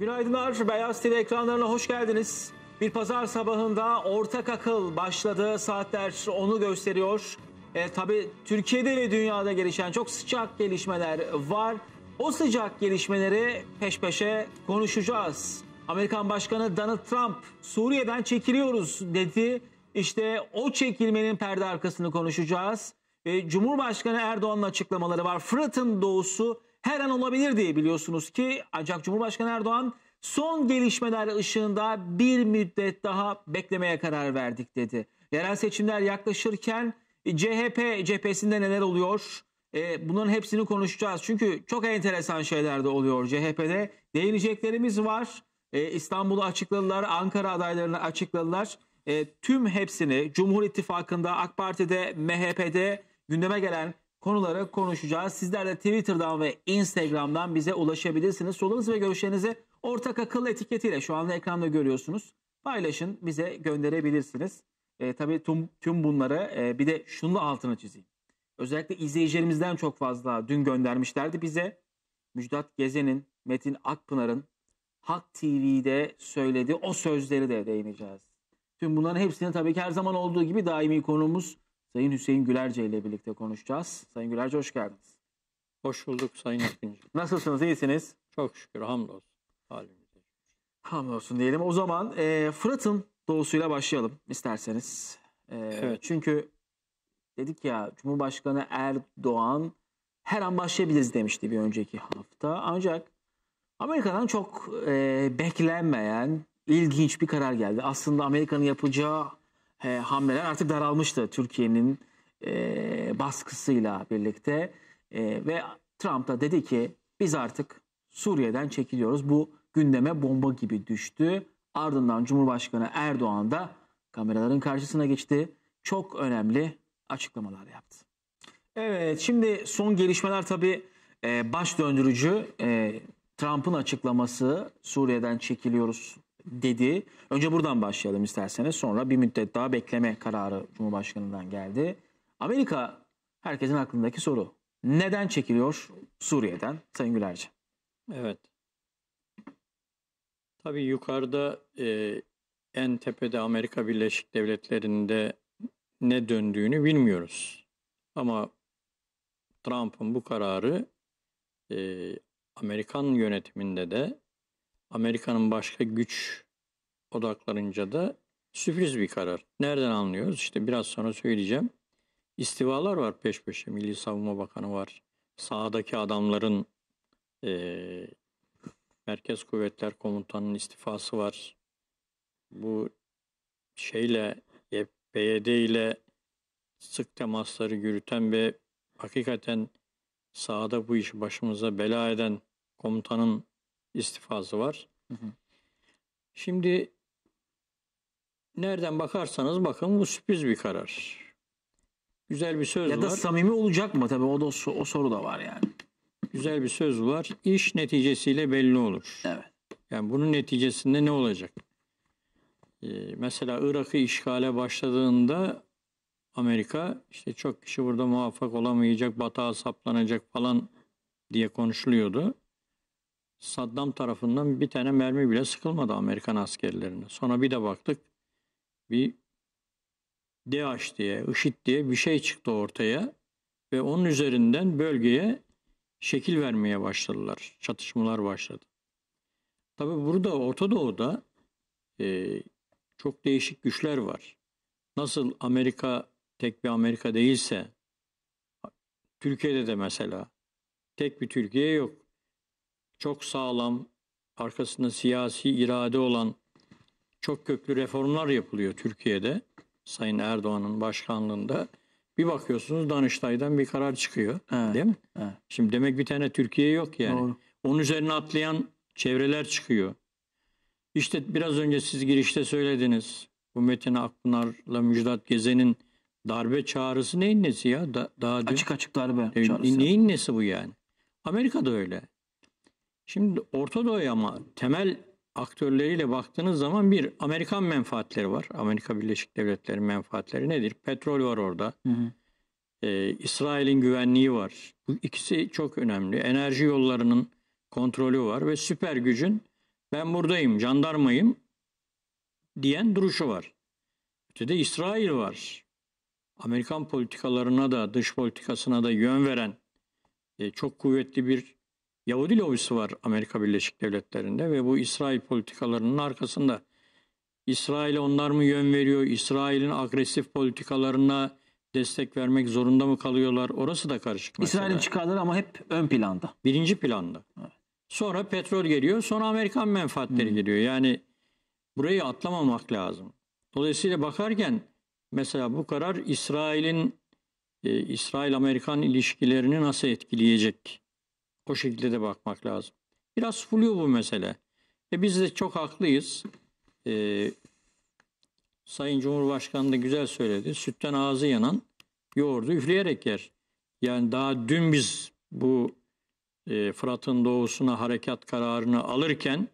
Günaydınlar. Beyaz TV ekranlarına hoş geldiniz. Bir pazar sabahında ortak akıl başladı. Saatler onu gösteriyor. E, tabii Türkiye'de ve dünyada gelişen çok sıcak gelişmeler var. O sıcak gelişmeleri peş peşe konuşacağız. Amerikan Başkanı Donald Trump Suriye'den çekiliyoruz dedi. İşte o çekilmenin perde arkasını konuşacağız. E, Cumhurbaşkanı Erdoğan'ın açıklamaları var. Fırat'ın doğusu her an olabilir diye biliyorsunuz ki ancak Cumhurbaşkanı Erdoğan son gelişmeler ışığında bir müddet daha beklemeye karar verdik dedi. Yerel seçimler yaklaşırken e, CHP cephesinde neler oluyor? E, bunların hepsini konuşacağız. Çünkü çok enteresan şeyler de oluyor CHP'de. Değineceklerimiz var. E, İstanbul'u açıkladılar, Ankara adaylarını açıkladılar. E, tüm hepsini Cumhur İttifakı'nda, AK Parti'de, MHP'de gündeme gelen konulara konuşacağız. Sizler de Twitter'dan ve Instagram'dan bize ulaşabilirsiniz. Sorularınızı ve görüşlerinizi ortak akıl etiketiyle şu anda ekranda görüyorsunuz. Paylaşın, bize gönderebilirsiniz. E, tabii tüm, tüm bunları e, bir de şunun altını çizeyim. Özellikle izleyicilerimizden çok fazla dün göndermişlerdi bize. Müjdat Gezen'in, Metin Akpınar'ın Hak TV'de söylediği o sözleri de değineceğiz. Tüm bunların hepsini tabii ki her zaman olduğu gibi daimi konumuz Sayın Hüseyin Gülerce ile birlikte konuşacağız. Sayın Gülerce hoş geldiniz. Hoş bulduk Sayın Akıncı. Nasılsınız, iyisiniz? Çok şükür, hamdolsun. Halimize. Hamdolsun diyelim. O zaman e, Fırat'ın doğusuyla başlayalım isterseniz. E, evet. Çünkü dedik ya Cumhurbaşkanı Erdoğan her an başlayabiliriz demişti bir önceki hafta. Ancak Amerika'dan çok e, beklenmeyen ilginç bir karar geldi. Aslında Amerika'nın yapacağı e, hamleler artık daralmıştı Türkiye'nin e, baskısıyla birlikte. E, ve Trump da dedi ki biz artık Suriye'den çekiliyoruz. Bu gündeme bomba gibi düştü. Ardından Cumhurbaşkanı Erdoğan da kameraların karşısına geçti. Çok önemli açıklamalar yaptı. Evet şimdi son gelişmeler tabii e, baş döndürücü. E, Trump'ın açıklaması Suriye'den çekiliyoruz dedi. Önce buradan başlayalım isterseniz. Sonra bir müddet daha bekleme kararı Cumhurbaşkanı'ndan geldi. Amerika herkesin aklındaki soru. Neden çekiliyor Suriye'den Sayın Gülerci? Evet. Tabii yukarıda e, en tepede Amerika Birleşik Devletleri'nde ne döndüğünü bilmiyoruz. Ama Trump'ın bu kararı e, Amerikan yönetiminde de Amerika'nın başka güç odaklarınca da sürpriz bir karar. Nereden anlıyoruz? İşte biraz sonra söyleyeceğim. İstivalar var peş peşe. Milli Savunma Bakanı var. Sağdaki adamların e, Merkez Kuvvetler Komutanı'nın istifası var. Bu şeyle BYD ile sık temasları yürüten ve hakikaten sahada bu işi başımıza bela eden komutanın istifası var. Hı hı. Şimdi nereden bakarsanız bakın bu sürpriz bir karar. Güzel bir söz var. Ya da var. samimi olacak mı tabii o da o soru da var yani. Güzel bir söz var. İş neticesiyle belli olur. Evet. Yani bunun neticesinde ne olacak? Ee, mesela Irak'ı işgale başladığında Amerika işte çok kişi burada muvaffak olamayacak, batağa saplanacak falan diye konuşuluyordu. Saddam tarafından bir tane mermi bile sıkılmadı Amerikan askerlerine. Sonra bir de baktık bir DAEŞ diye, IŞİD diye bir şey çıktı ortaya ve onun üzerinden bölgeye şekil vermeye başladılar. Çatışmalar başladı. Tabi burada Orta Doğu'da e, çok değişik güçler var. Nasıl Amerika tek bir Amerika değilse Türkiye'de de mesela tek bir Türkiye yok çok sağlam, arkasında siyasi irade olan çok köklü reformlar yapılıyor Türkiye'de. Sayın Erdoğan'ın başkanlığında. Bir bakıyorsunuz Danıştay'dan bir karar çıkıyor. Evet, değil mi? Evet. Şimdi demek bir tane Türkiye yok yani. Doğru. Onun üzerine atlayan çevreler çıkıyor. İşte biraz önce siz girişte söylediniz. Bu Metin Akpınar'la Müjdat Gezen'in darbe çağrısı neyin nesi ya? Da, daha açık açık darbe e, çağrısı. Neyin nesi bu yani? Amerika'da öyle. Şimdi Orta Doğu'ya ama temel aktörleriyle baktığınız zaman bir Amerikan menfaatleri var. Amerika Birleşik Devletleri menfaatleri nedir? Petrol var orada. Hı hı. Ee, İsrail'in güvenliği var. Bu ikisi çok önemli. Enerji yollarının kontrolü var ve süper gücün ben buradayım, jandarmayım diyen duruşu var. Ötede İsrail var. Amerikan politikalarına da dış politikasına da yön veren e, çok kuvvetli bir Yahudi lobisi var Amerika Birleşik Devletleri'nde ve bu İsrail politikalarının arkasında. İsrail'e onlar mı yön veriyor? İsrail'in agresif politikalarına destek vermek zorunda mı kalıyorlar? Orası da karışık İsrail'in çıkarları ama hep ön planda. Birinci planda. Evet. Sonra petrol geliyor, sonra Amerikan menfaatleri hmm. geliyor. Yani burayı atlamamak lazım. Dolayısıyla bakarken mesela bu karar İsrail'in e, İsrail-Amerikan ilişkilerini nasıl etkileyecek? O şekilde de bakmak lazım. Biraz flu bu mesele. E biz de çok haklıyız. E, Sayın Cumhurbaşkanı da güzel söyledi. Sütten ağzı yanan yoğurdu üfleyerek yer. Yani daha dün biz bu e, Fırat'ın doğusuna harekat kararını alırken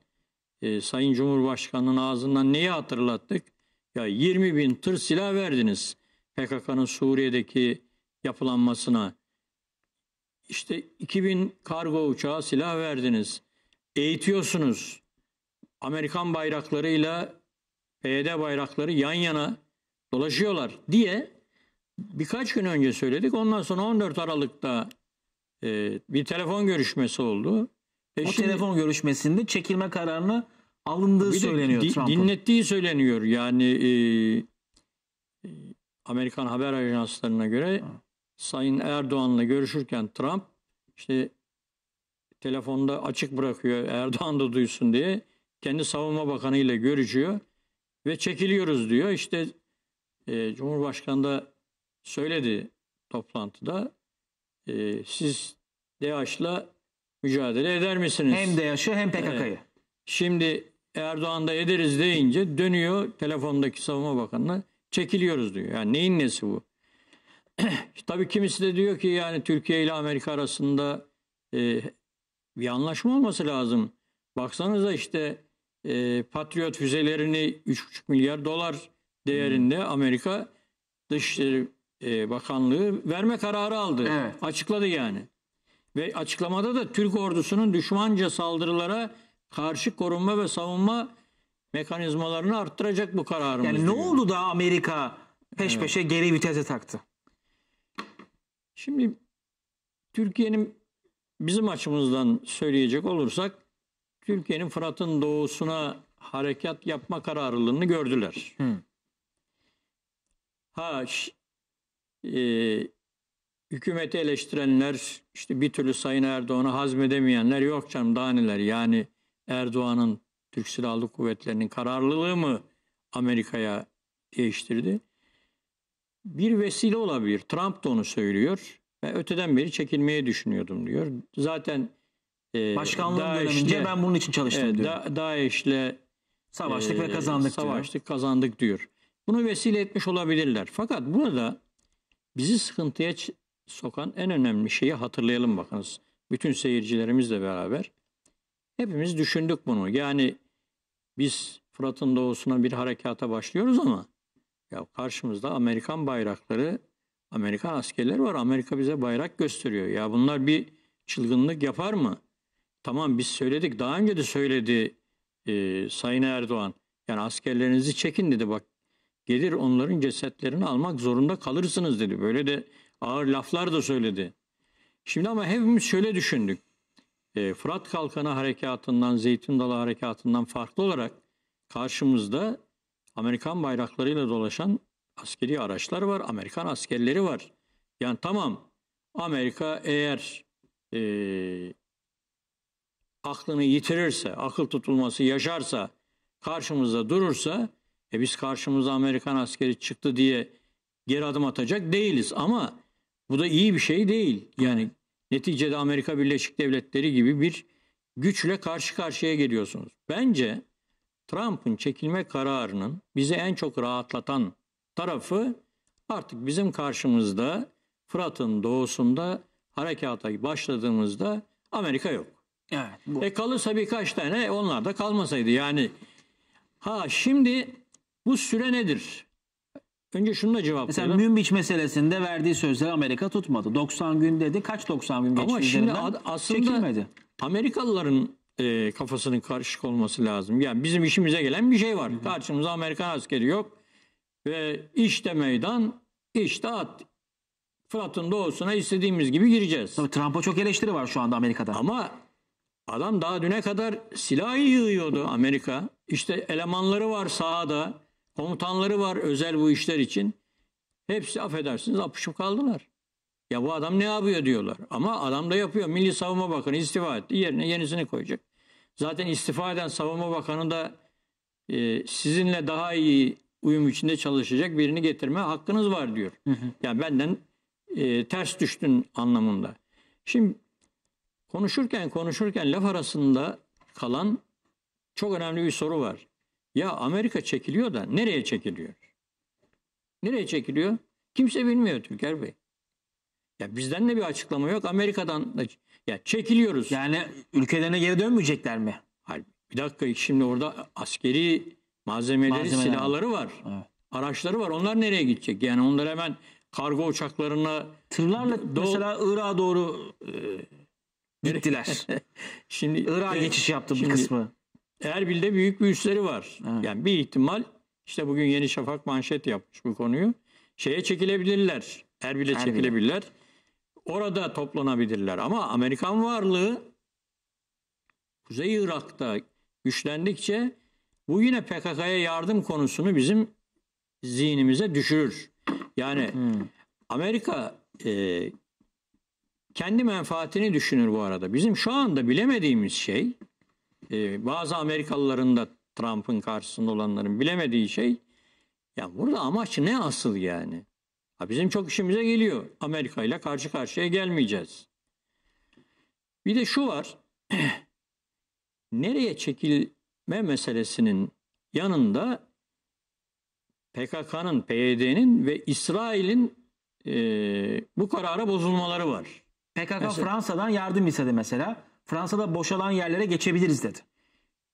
e, Sayın Cumhurbaşkanı'nın ağzından neyi hatırlattık? Ya 20 bin tır silah verdiniz PKK'nın Suriye'deki yapılanmasına işte 2000 kargo uçağı silah verdiniz. Eğitiyorsunuz. Amerikan bayraklarıyla PYD bayrakları yan yana dolaşıyorlar diye birkaç gün önce söyledik. Ondan sonra 14 Aralık'ta e, bir telefon görüşmesi oldu. E o şimdi, telefon görüşmesinde çekilme kararını alındığı söyleniyor Trump'ın. Dinlettiği söyleniyor. Yani e, e Amerikan haber ajanslarına göre ha. Sayın Erdoğan'la görüşürken Trump işte telefonda açık bırakıyor Erdoğan da duysun diye kendi savunma bakanı ile görüşüyor ve çekiliyoruz diyor. İşte e, Cumhurbaşkanı da söyledi toplantıda e, siz DAEŞ'la mücadele eder misiniz? Hem DAEŞ'ı hem PKK'yı. Evet. Şimdi Erdoğan'da ederiz deyince dönüyor telefondaki savunma bakanına çekiliyoruz diyor. Yani neyin nesi bu? Tabii kimisi de diyor ki yani Türkiye ile Amerika arasında e, bir anlaşma olması lazım. Baksanıza işte e, Patriot füzelerini 3,5 milyar dolar değerinde hmm. Amerika Dışişleri e, Bakanlığı verme kararı aldı. Evet. Açıkladı yani. Ve açıklamada da Türk ordusunun düşmanca saldırılara karşı korunma ve savunma mekanizmalarını arttıracak bu kararımız. Yani ne diyor. oldu da Amerika peş evet. peşe geri vitese taktı? Şimdi Türkiye'nin bizim açımızdan söyleyecek olursak Türkiye'nin Fırat'ın doğusuna harekat yapma kararlılığını gördüler. Hı. Ha e, hükümeti eleştirenler işte bir türlü Sayın Erdoğan'ı hazmedemeyenler yok canım daha neler yani Erdoğan'ın Türk Silahlı Kuvvetleri'nin kararlılığı mı Amerika'ya değiştirdi? bir vesile olabilir. Trump da onu söylüyor. Ben öteden beri çekilmeye düşünüyordum diyor. Zaten e, başkanlığım dönemince ben bunun için çalıştım e, diyor. Da, DAEŞ'le savaştık e, ve kazandık savaştık diyor. kazandık diyor. Bunu vesile etmiş olabilirler. Fakat burada bizi sıkıntıya sokan en önemli şeyi hatırlayalım bakınız. Bütün seyircilerimizle beraber hepimiz düşündük bunu. Yani biz Fırat'ın doğusuna bir harekata başlıyoruz ama ya karşımızda Amerikan bayrakları, Amerikan askerleri var. Amerika bize bayrak gösteriyor. Ya bunlar bir çılgınlık yapar mı? Tamam biz söyledik. Daha önce de söyledi e, Sayın Erdoğan. Yani askerlerinizi çekin dedi. Bak gelir onların cesetlerini almak zorunda kalırsınız dedi. Böyle de ağır laflar da söyledi. Şimdi ama hepimiz şöyle düşündük. E, Fırat Kalkanı Harekatı'ndan, Zeytin Dalı Harekatı'ndan farklı olarak karşımızda Amerikan bayraklarıyla dolaşan askeri araçlar var, Amerikan askerleri var. Yani tamam Amerika eğer e, aklını yitirirse, akıl tutulması yaşarsa, karşımızda durursa e biz karşımıza Amerikan askeri çıktı diye geri adım atacak değiliz ama bu da iyi bir şey değil. Yani neticede Amerika Birleşik Devletleri gibi bir güçle karşı karşıya geliyorsunuz. Bence Trump'ın çekilme kararının bizi en çok rahatlatan tarafı artık bizim karşımızda Fırat'ın doğusunda harekata başladığımızda Amerika yok. Evet, bu. E kalırsa birkaç tane onlar da kalmasaydı yani. Ha şimdi bu süre nedir? Önce şunu da cevaplayalım. Mesela Münbiç meselesinde verdiği sözleri Amerika tutmadı. 90 gün dedi. Kaç 90 gün geçti Ama şimdi aslında Çekilmedi. Amerikalıların e, kafasının karışık olması lazım. Yani bizim işimize gelen bir şey var. Hı hı. Karşımıza Amerikan askeri yok. Ve işte meydan, işte at. Fırat'ın doğusuna istediğimiz gibi gireceğiz. Tabii Trump'a çok eleştiri var şu anda Amerika'da. Ama adam daha düne kadar silahı yığıyordu Amerika. İşte elemanları var sahada, komutanları var özel bu işler için. Hepsi affedersiniz apışıp kaldılar. Ya bu adam ne yapıyor diyorlar. Ama adam da yapıyor. Milli Savunma Bakanı istifa etti. Yerine yenisini koyacak. Zaten istifa eden Savunma Bakanı da e, sizinle daha iyi uyum içinde çalışacak birini getirme hakkınız var diyor. Hı hı. Yani benden e, ters düştün anlamında. Şimdi konuşurken konuşurken laf arasında kalan çok önemli bir soru var. Ya Amerika çekiliyor da nereye çekiliyor? Nereye çekiliyor? Kimse bilmiyor Türker Bey. Ya bizden de bir açıklama yok, Amerika'dan da ya çekiliyoruz. Yani ülkelerine geri dönmeyecekler mi? Hayır. Bir dakika şimdi orada askeri malzemeleri, Malzemeler silahları var. Evet. Araçları var. Onlar nereye gidecek? Yani onlar hemen kargo uçaklarına tırlarla doğ- mesela Irak'a doğru e, gittiler. şimdi Irak'a e, geçiş yaptı şimdi, bir kısmı. Erbil'de büyük bir üsleri var. Evet. Yani bir ihtimal işte bugün Yeni Şafak manşet yapmış bu konuyu. Şeye çekilebilirler. Erbil'e Erbil. çekilebilirler. Orada toplanabilirler ama Amerikan varlığı Kuzey Irak'ta güçlendikçe bu yine PKK'ya yardım konusunu bizim zihnimize düşürür. Yani hmm. Amerika e, kendi menfaatini düşünür bu arada. Bizim şu anda bilemediğimiz şey e, bazı Amerikalıların da Trump'ın karşısında olanların bilemediği şey ya burada amaç ne asıl yani? Ha bizim çok işimize geliyor. Amerika ile karşı karşıya gelmeyeceğiz. Bir de şu var. Nereye çekilme meselesinin yanında PKK'nın, PYD'nin ve İsrail'in e, bu karara bozulmaları var. PKK mesela, Fransa'dan yardım istedi mesela. Fransa'da boşalan yerlere geçebiliriz dedi.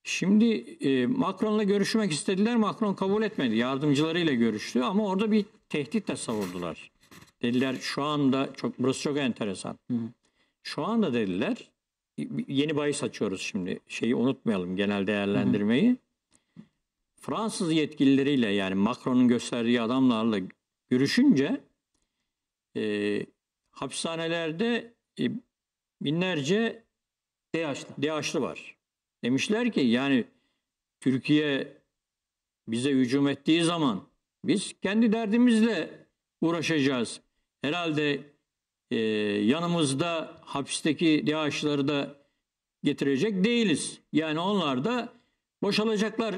Şimdi e, Macron'la görüşmek istediler. Macron kabul etmedi. Yardımcılarıyla görüştü ama orada bir tehdit de savurdular. Dediler şu anda çok burası çok enteresan. Hı. Şu anda dediler yeni bahis açıyoruz şimdi. Şeyi unutmayalım genel değerlendirmeyi. Hı. Fransız yetkilileriyle yani Macron'un gösterdiği adamlarla görüşünce e, hapishanelerde e, binlerce DH'lı. DH'lı var. Demişler ki yani Türkiye bize hücum ettiği zaman biz kendi derdimizle uğraşacağız. Herhalde e, yanımızda hapisteki DAEŞ'ları da getirecek değiliz. Yani onlar da boşalacaklar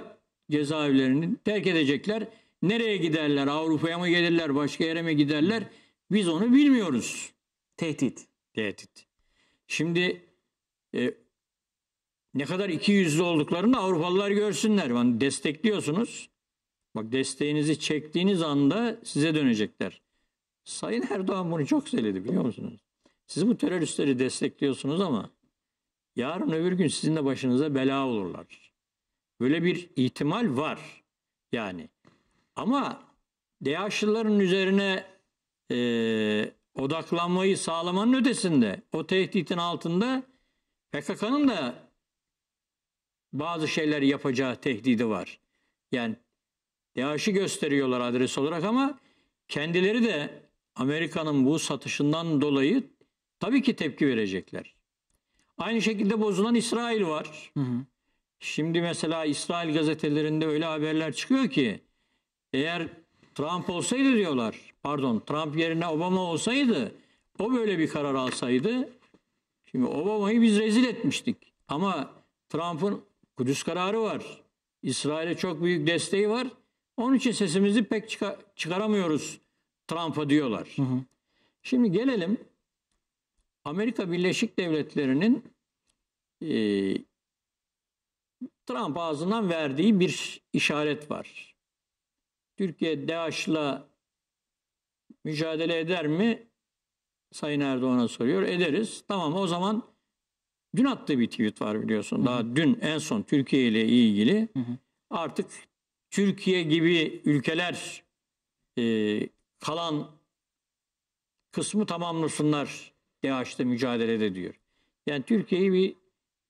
cezaevlerini, terk edecekler. Nereye giderler? Avrupa'ya mı gelirler? Başka yere mi giderler? Biz onu bilmiyoruz. Tehdit. Tehdit. Şimdi e, ne kadar iki yüzlü olduklarını Avrupalılar görsünler. Yani destekliyorsunuz. Bak desteğinizi çektiğiniz anda size dönecekler. Sayın Erdoğan bunu çok söyledi biliyor musunuz? Siz bu teröristleri destekliyorsunuz ama yarın öbür gün sizin de başınıza bela olurlar. Böyle bir ihtimal var yani. Ama DAEŞ'lıların üzerine e, odaklanmayı sağlamanın ötesinde o tehditin altında PKK'nın da bazı şeyler yapacağı tehdidi var. Yani DAEŞ'i gösteriyorlar adres olarak ama kendileri de Amerika'nın bu satışından dolayı tabii ki tepki verecekler. Aynı şekilde bozulan İsrail var. Hı hı. Şimdi mesela İsrail gazetelerinde öyle haberler çıkıyor ki eğer Trump olsaydı diyorlar. Pardon Trump yerine Obama olsaydı o böyle bir karar alsaydı şimdi Obama'yı biz rezil etmiştik. Ama Trump'ın Kudüs kararı var. İsrail'e çok büyük desteği var. Onun için sesimizi pek çıkar çıkaramıyoruz Trump'a diyorlar. Hı hı. Şimdi gelelim Amerika Birleşik Devletleri'nin e, Trump ağzından verdiği bir işaret var. Türkiye DAEŞ'la mücadele eder mi? Sayın Erdoğan'a soruyor. Ederiz. Tamam o zaman Dün attığı bir tweet var biliyorsun. Daha hı hı. dün en son Türkiye ile ilgili hı hı. artık Türkiye gibi ülkeler e, kalan kısmı tamamlasınlar DAEŞ'te mücadelede diyor. Yani Türkiye'yi bir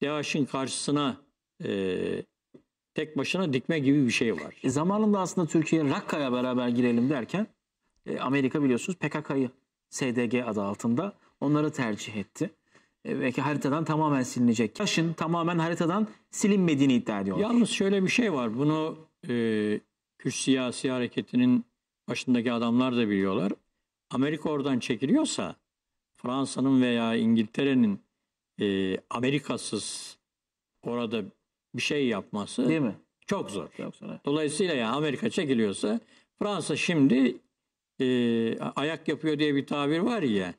DAEŞ'in karşısına e, tek başına dikme gibi bir şey var. E zamanında aslında Türkiye Rakka'ya beraber girelim derken e, Amerika biliyorsunuz PKK'yı SDG adı altında onları tercih etti ve haritadan tamamen silinecek. Taşın tamamen haritadan silinmediğini iddia ediyorlar. Yalnız şöyle bir şey var. Bunu e, Kürt siyasi hareketinin başındaki adamlar da biliyorlar. Amerika oradan çekiliyorsa Fransa'nın veya İngiltere'nin e, Amerikasız orada bir şey yapması değil mi? Çok zor. Çok zor. Dolayısıyla yani Amerika çekiliyorsa Fransa şimdi e, ayak yapıyor diye bir tabir var ya.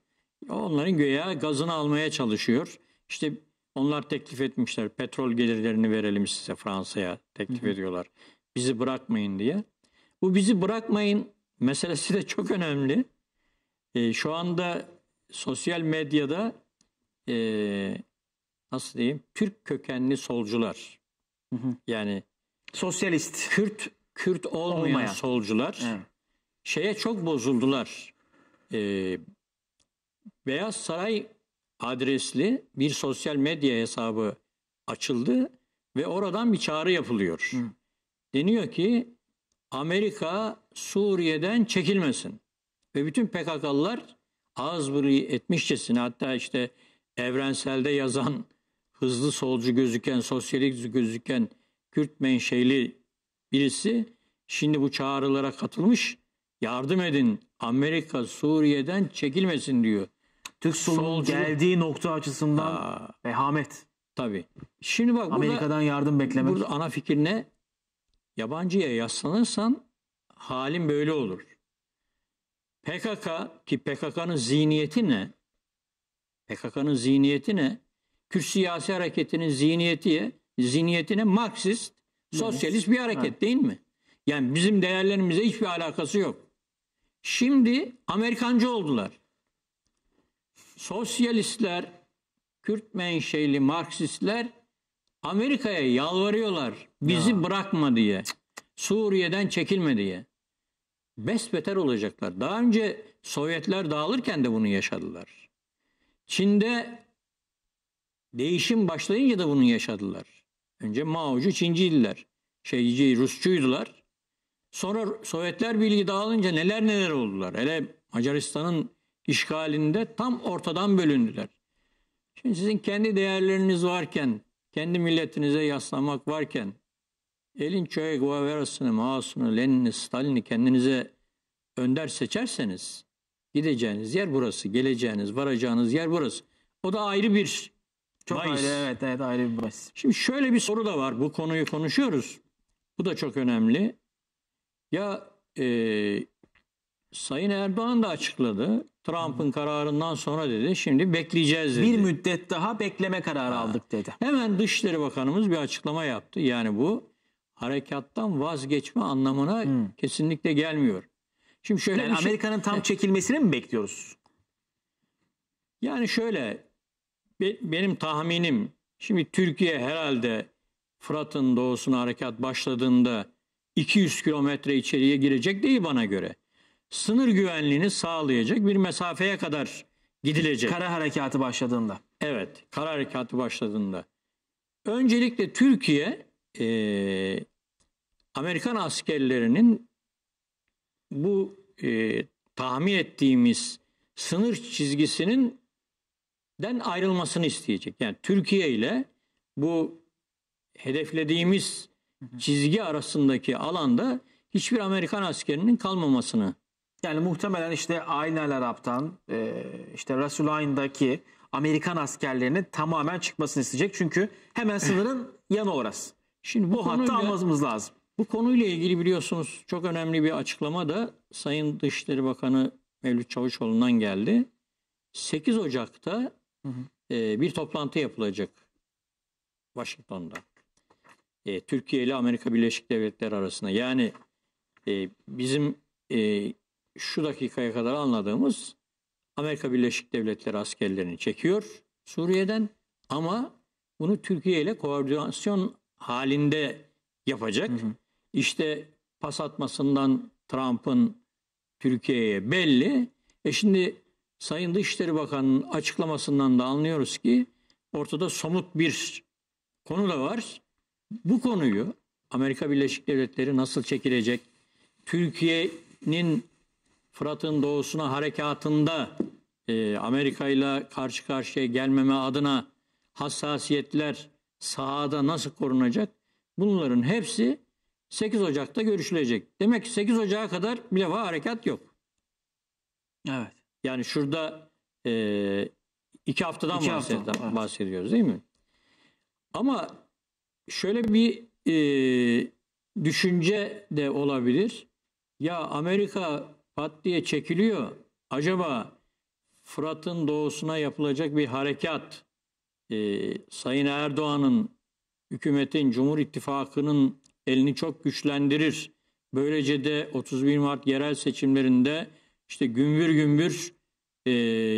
Onların göğe gazını almaya çalışıyor. İşte onlar teklif etmişler. Petrol gelirlerini verelim size Fransa'ya teklif Hı-hı. ediyorlar. Bizi bırakmayın diye. Bu bizi bırakmayın meselesi de çok önemli. E, şu anda sosyal medyada e, nasıl diyeyim Türk kökenli solcular hı hı. yani sosyalist Kürt Kürt olmayan, olmayan. solcular evet. şeye çok bozuldular. E, Beyaz Saray adresli bir sosyal medya hesabı açıldı ve oradan bir çağrı yapılıyor. Hı. Deniyor ki Amerika Suriye'den çekilmesin. Ve bütün PKK'lılar ağızbırıyı etmişçesine hatta işte evrenselde yazan hızlı solcu gözüken, sosyalist gözüken Kürt menşeli birisi şimdi bu çağrılara katılmış. Yardım edin Amerika Suriye'den çekilmesin diyor. Türk solunun geldiği nokta açısından Aa. vehamet. Tabii. Şimdi bak Amerika'dan burada, yardım beklemek. Burada ana fikir ne? Yabancıya yaslanırsan halin böyle olur. PKK ki PKK'nın zihniyeti ne? PKK'nın zihniyeti ne? Kürt siyasi hareketinin zihniyeti zihniyetine Marksist, sosyalist bir hareket evet. değil mi? Yani bizim değerlerimize hiçbir alakası yok. Şimdi Amerikancı oldular sosyalistler, Kürt menşeli Marksistler Amerika'ya yalvarıyorlar. Bizi ya. bırakma diye. Suriye'den çekilme diye. Besbeter olacaklar. Daha önce Sovyetler dağılırken de bunu yaşadılar. Çin'de değişim başlayınca da bunu yaşadılar. Önce Mao'cu Çinciydiler. Şeyci Rusçuydular. Sonra Sovyetler Birliği dağılınca neler neler oldular. Hele Macaristan'ın işgalinde tam ortadan bölündüler. Şimdi sizin kendi değerleriniz varken, kendi milletinize yaslamak varken, elin çöye Guaverasını, Maas'ını, Lenin'i, Stalin'i kendinize önder seçerseniz, gideceğiniz yer burası, geleceğiniz, varacağınız yer burası. O da ayrı bir çok bahis. ayrı evet, evet ayrı bir bahis. Şimdi şöyle bir soru da var. Bu konuyu konuşuyoruz. Bu da çok önemli. Ya e, Sayın Erdoğan da açıkladı. Trump'ın kararından sonra dedi. Şimdi bekleyeceğiz dedi. Bir müddet daha bekleme kararı ha. aldık dedi. Hemen Dışişleri Bakanımız bir açıklama yaptı. Yani bu harekattan vazgeçme anlamına hmm. kesinlikle gelmiyor. Şimdi şöyle yani şey... Amerika'nın tam çekilmesini mi bekliyoruz? Yani şöyle be, benim tahminim şimdi Türkiye herhalde Fırat'ın doğusuna harekat başladığında 200 kilometre içeriye girecek değil bana göre sınır güvenliğini sağlayacak bir mesafeye kadar gidilecek. Kara harekatı başladığında. Evet, kara harekatı başladığında. Öncelikle Türkiye e, Amerikan askerlerinin bu e, tahmin ettiğimiz sınır çizgisinin den ayrılmasını isteyecek. Yani Türkiye ile bu hedeflediğimiz çizgi arasındaki alanda hiçbir Amerikan askerinin kalmamasını yani muhtemelen işte Aynel Arap'tan e, işte Rasulayn'daki Amerikan askerlerinin tamamen çıkmasını isteyecek. Çünkü hemen sınırın eh. yanı orası. Şimdi bu, bu hatta almamız lazım. Bu konuyla ilgili biliyorsunuz çok önemli bir açıklama da Sayın Dışişleri Bakanı Mevlüt Çavuşoğlu'ndan geldi. 8 Ocak'ta e, bir toplantı yapılacak Washington'da. E, Türkiye ile Amerika Birleşik Devletleri arasında. Yani e, bizim şu dakikaya kadar anladığımız Amerika Birleşik Devletleri askerlerini çekiyor Suriye'den ama bunu Türkiye ile koordinasyon halinde yapacak. Hı hı. İşte pas atmasından Trump'ın Türkiye'ye belli. E şimdi Sayın Dışişleri Bakanı'nın açıklamasından da anlıyoruz ki ortada somut bir konu da var. Bu konuyu Amerika Birleşik Devletleri nasıl çekilecek? Türkiye'nin Fırat'ın doğusuna harekatında e, Amerika ile karşı karşıya gelmeme adına hassasiyetler sahada nasıl korunacak? Bunların hepsi 8 Ocak'ta görüşülecek. Demek ki 8 Ocak'a kadar bir defa harekat yok. Evet. Yani şurada e, iki haftadan iki bahsed- hafta. bahsediyoruz değil mi? Ama şöyle bir e, düşünce de olabilir. Ya Amerika pat diye çekiliyor. Acaba Fırat'ın doğusuna yapılacak bir harekat e, Sayın Erdoğan'ın hükümetin Cumhur İttifakı'nın elini çok güçlendirir. Böylece de 31 Mart yerel seçimlerinde işte gümbür gümbür e,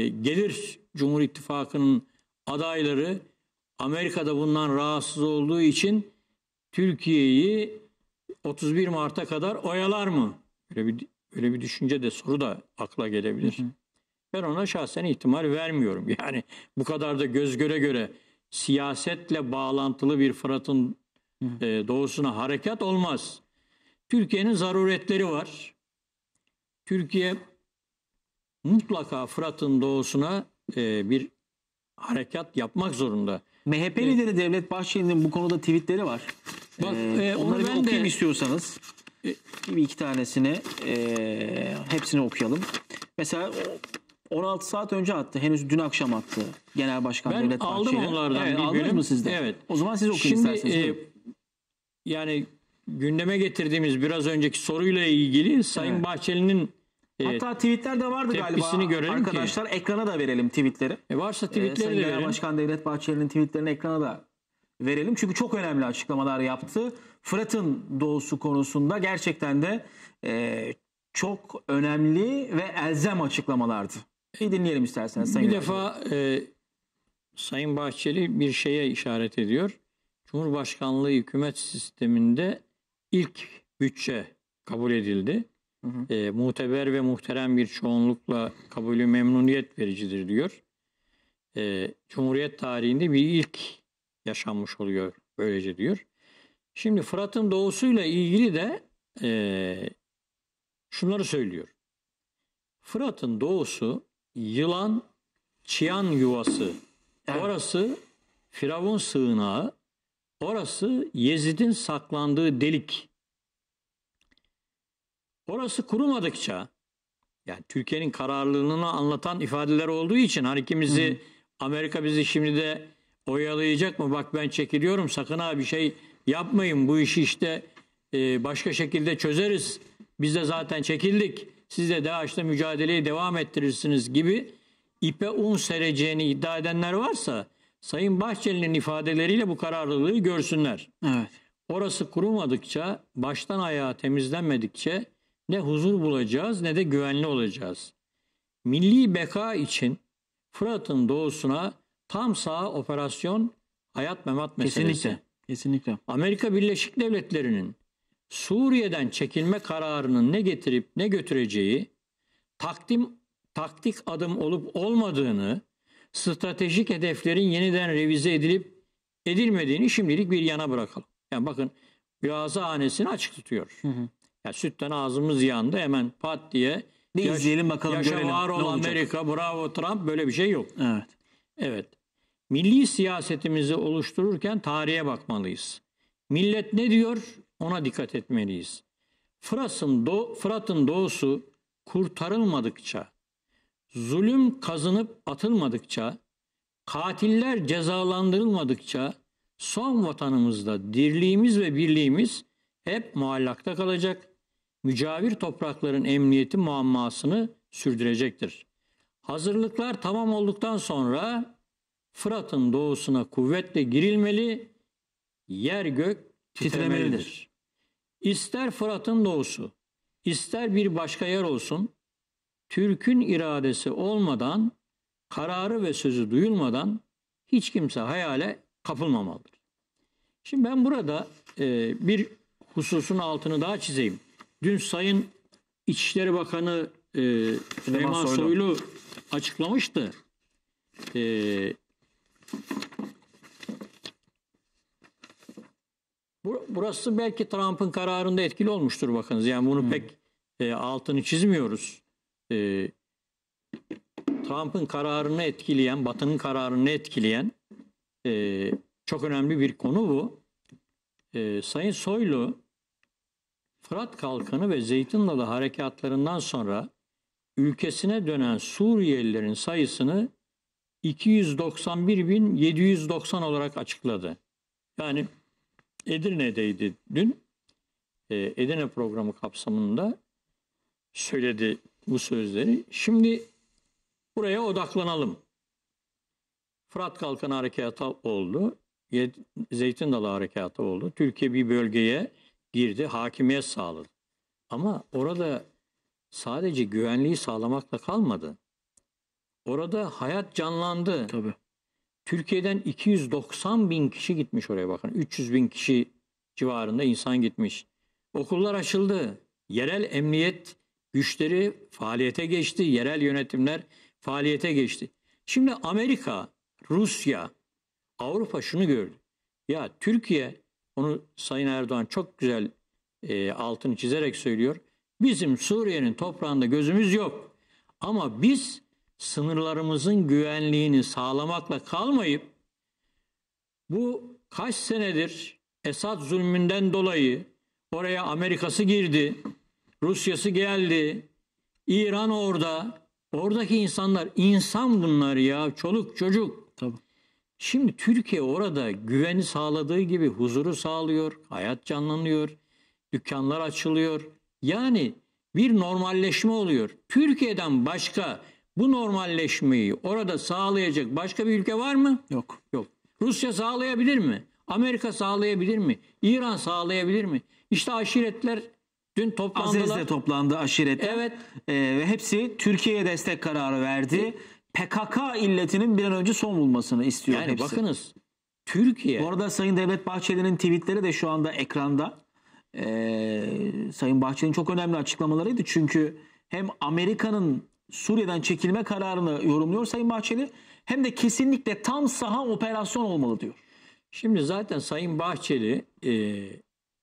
gelir Cumhur İttifakı'nın adayları Amerika'da bundan rahatsız olduğu için Türkiye'yi 31 Mart'a kadar oyalar mı? Böyle bir Öyle bir düşünce de soru da akla gelebilir. Hı hı. Ben ona şahsen ihtimal vermiyorum. Yani bu kadar da göz göre göre siyasetle bağlantılı bir Fırat'ın e, doğusuna harekat olmaz. Türkiye'nin zaruretleri var. Türkiye mutlaka Fırat'ın doğusuna e, bir harekat yapmak zorunda. MHP e, lideri Devlet Bahçeli'nin bu konuda tweetleri var. Bak, ee, e, e onları ben okuyayım de, istiyorsanız bir iki tanesini e, hepsini okuyalım. Mesela 16 saat önce attı. Henüz dün akşam attı. Genel Başkan ben Devlet Bahçeli. Ben aldım onlardan evet, bir aldınız bölüm. mı sizde? Evet. O zaman siz okuyun Şimdi, isterseniz. E, yani gündeme getirdiğimiz biraz önceki soruyla ilgili Sayın evet. Bahçeli'nin e, Hatta tweetler de vardı galiba. görelim Arkadaşlar ki. ekrana da verelim tweetleri. E varsa e, tweetleri ee, Sayın de Genel verelim. Başkan Devlet Bahçeli'nin tweetlerini ekrana da verelim. Çünkü çok önemli açıklamalar yaptı. Fırat'ın doğusu konusunda gerçekten de e, çok önemli ve elzem açıklamalardı. İyi dinleyelim isterseniz. Sayın bir defa e, Sayın Bahçeli bir şeye işaret ediyor. Cumhurbaşkanlığı hükümet sisteminde ilk bütçe kabul edildi. Hı hı. E, muteber ve muhterem bir çoğunlukla kabulü memnuniyet vericidir diyor. E, Cumhuriyet tarihinde bir ilk yaşanmış oluyor böylece diyor. Şimdi Fırat'ın doğusuyla ilgili de e, şunları söylüyor. Fırat'ın doğusu yılan çiyan yuvası. Orası Firavun sığınağı. Orası Yezid'in saklandığı delik. Orası kurumadıkça yani Türkiye'nin kararlılığını anlatan ifadeler olduğu için hani ikimizi Amerika bizi şimdi de oyalayacak mı? Bak ben çekiliyorum sakın abi bir şey yapmayın. Bu işi işte e, başka şekilde çözeriz. Biz de zaten çekildik. Siz de DAEŞ'le mücadeleyi devam ettirirsiniz gibi ipe un sereceğini iddia edenler varsa Sayın Bahçeli'nin ifadeleriyle bu kararlılığı görsünler. Evet. Orası kurumadıkça, baştan ayağa temizlenmedikçe ne huzur bulacağız ne de güvenli olacağız. Milli beka için Fırat'ın doğusuna tam sağ operasyon hayat memat meselesi. Kesinlikle. Kesinlikle. Amerika Birleşik Devletleri'nin Suriye'den çekilme kararının ne getirip ne götüreceği, takdim taktik adım olup olmadığını, stratejik hedeflerin yeniden revize edilip edilmediğini şimdilik bir yana bırakalım. Yani bakın biraz hanesini açık tutuyor. Hı hı. Yani sütten ağzımız yandı hemen pat diye. Ne izleyelim bakalım yaşa görelim. Yaşa var ol Amerika bravo Trump böyle bir şey yok. Evet. Evet. Milli siyasetimizi oluştururken tarihe bakmalıyız. Millet ne diyor ona dikkat etmeliyiz. Fıras'ın do Fırat'ın doğusu kurtarılmadıkça, zulüm kazınıp atılmadıkça, katiller cezalandırılmadıkça son vatanımızda dirliğimiz ve birliğimiz hep muallakta kalacak, mücavir toprakların emniyeti muammasını sürdürecektir. Hazırlıklar tamam olduktan sonra Fırat'ın doğusuna kuvvetle girilmeli, yer gök titremelidir. İster Fırat'ın doğusu, ister bir başka yer olsun, Türk'ün iradesi olmadan, kararı ve sözü duyulmadan hiç kimse hayale kapılmamalıdır. Şimdi ben burada e, bir hususun altını daha çizeyim. Dün Sayın İçişleri Bakanı e, Süleyman Soylu açıklamıştı. E, Burası belki Trump'ın kararında etkili olmuştur bakınız. Yani bunu hmm. pek e, altını çizmiyoruz. E, Trump'ın kararını etkileyen, Batı'nın kararını etkileyen e, çok önemli bir konu bu. E, Sayın Soylu, Fırat Kalkanı ve Zeytin Dalı harekatlarından sonra ülkesine dönen Suriyelilerin sayısını 291.790 olarak açıkladı. Yani Edirne'deydi dün. Ee, Edirne programı kapsamında söyledi bu sözleri. Şimdi buraya odaklanalım. Fırat Kalkanı Harekatı oldu. Zeytin Dalı Harekatı oldu. Türkiye bir bölgeye girdi, hakimiyet sağladı. Ama orada sadece güvenliği sağlamakla kalmadı. Orada hayat canlandı. Tabii. Türkiye'den 290 bin kişi gitmiş oraya bakın. 300 bin kişi civarında insan gitmiş. Okullar açıldı. Yerel emniyet güçleri faaliyete geçti. Yerel yönetimler faaliyete geçti. Şimdi Amerika, Rusya, Avrupa şunu gördü. Ya Türkiye, onu Sayın Erdoğan çok güzel e, altını çizerek söylüyor. Bizim Suriye'nin toprağında gözümüz yok. Ama biz sınırlarımızın güvenliğini sağlamakla kalmayıp bu kaç senedir Esad zulmünden dolayı oraya Amerikası girdi, Rusyası geldi, İran orada. Oradaki insanlar insan bunlar ya, çoluk çocuk. Tabii. Şimdi Türkiye orada güveni sağladığı gibi huzuru sağlıyor, hayat canlanıyor, dükkanlar açılıyor. Yani bir normalleşme oluyor. Türkiye'den başka bu normalleşmeyi orada sağlayacak başka bir ülke var mı? Yok. Yok. Rusya sağlayabilir mi? Amerika sağlayabilir mi? İran sağlayabilir mi? İşte aşiretler dün toplandılar. Azeri'de toplandı aşiretler. Evet. Ee, ve hepsi Türkiye'ye destek kararı verdi. E- PKK illetinin bir an önce son bulmasını istiyor yani hepsi. bakınız Türkiye. Bu arada Sayın Devlet Bahçeli'nin tweetleri de şu anda ekranda. Ee, Sayın Bahçeli'nin çok önemli açıklamalarıydı. Çünkü hem Amerika'nın Suriye'den çekilme kararını yorumluyor Sayın Bahçeli. Hem de kesinlikle tam saha operasyon olmalı diyor. Şimdi zaten Sayın Bahçeli e,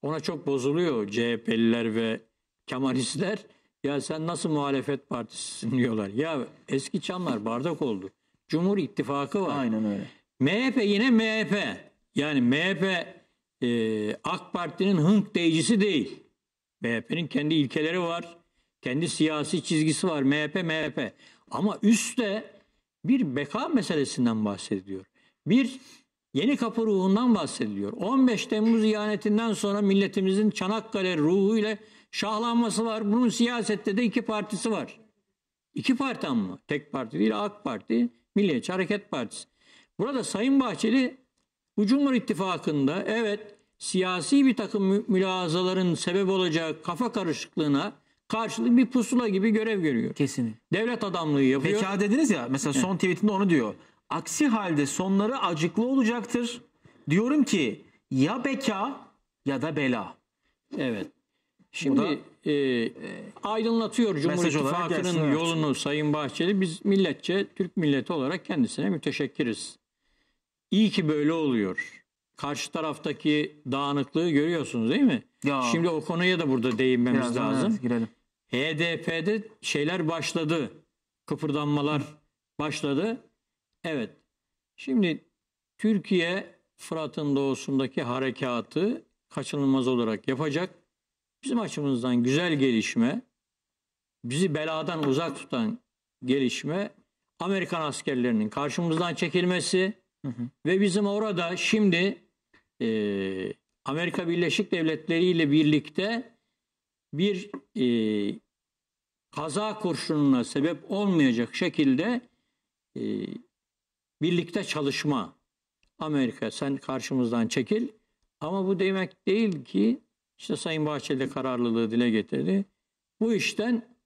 ona çok bozuluyor CHP'liler ve Kemalistler. Ya sen nasıl muhalefet partisisin diyorlar. Ya eski çamlar bardak oldu. Cumhur İttifakı var. Aynen öyle. MHP yine MHP. Yani MHP e, AK Parti'nin hınk değicisi değil. MHP'nin kendi ilkeleri var. Kendi siyasi çizgisi var MHP MHP. Ama üstte bir beka meselesinden bahsediliyor. Bir yeni kapı ruhundan bahsediliyor. 15 Temmuz ihanetinden sonra milletimizin Çanakkale ruhu ile şahlanması var. Bunun siyasette de iki partisi var. İki parti ama tek parti değil AK Parti, Milliyetçi Hareket Partisi. Burada Sayın Bahçeli bu Cumhur İttifakı'nda evet siyasi bir takım mülazaların sebep olacağı kafa karışıklığına karşılık bir pusula gibi görev görüyor. Kesin. Devlet adamlığı yapıyor. Pekala dediniz ya mesela son tweetinde onu diyor. Aksi halde sonları acıklı olacaktır. Diyorum ki ya beka ya da bela. Evet. Şimdi Bu da, e, aydınlatıyor Cumhur Mesaj olarak evet. yolunu Sayın Bahçeli. Biz milletçe, Türk milleti olarak kendisine müteşekkiriz. İyi ki böyle oluyor. Karşı taraftaki dağınıklığı görüyorsunuz değil mi? Ya. Şimdi o konuya da burada değinmemiz Birazdan, lazım. evet, girelim. HDP'de şeyler başladı. Kıpırdanmalar başladı. Evet. Şimdi Türkiye Fırat'ın doğusundaki harekatı kaçınılmaz olarak yapacak. Bizim açımızdan güzel gelişme, bizi beladan uzak tutan gelişme Amerikan askerlerinin karşımızdan çekilmesi hı hı. ve bizim orada şimdi e, Amerika Birleşik Devletleri ile birlikte bir e, kaza kurşununa sebep olmayacak şekilde e, birlikte çalışma. Amerika sen karşımızdan çekil. Ama bu demek değil ki işte Sayın Bahçeli kararlılığı dile getirdi. Bu işten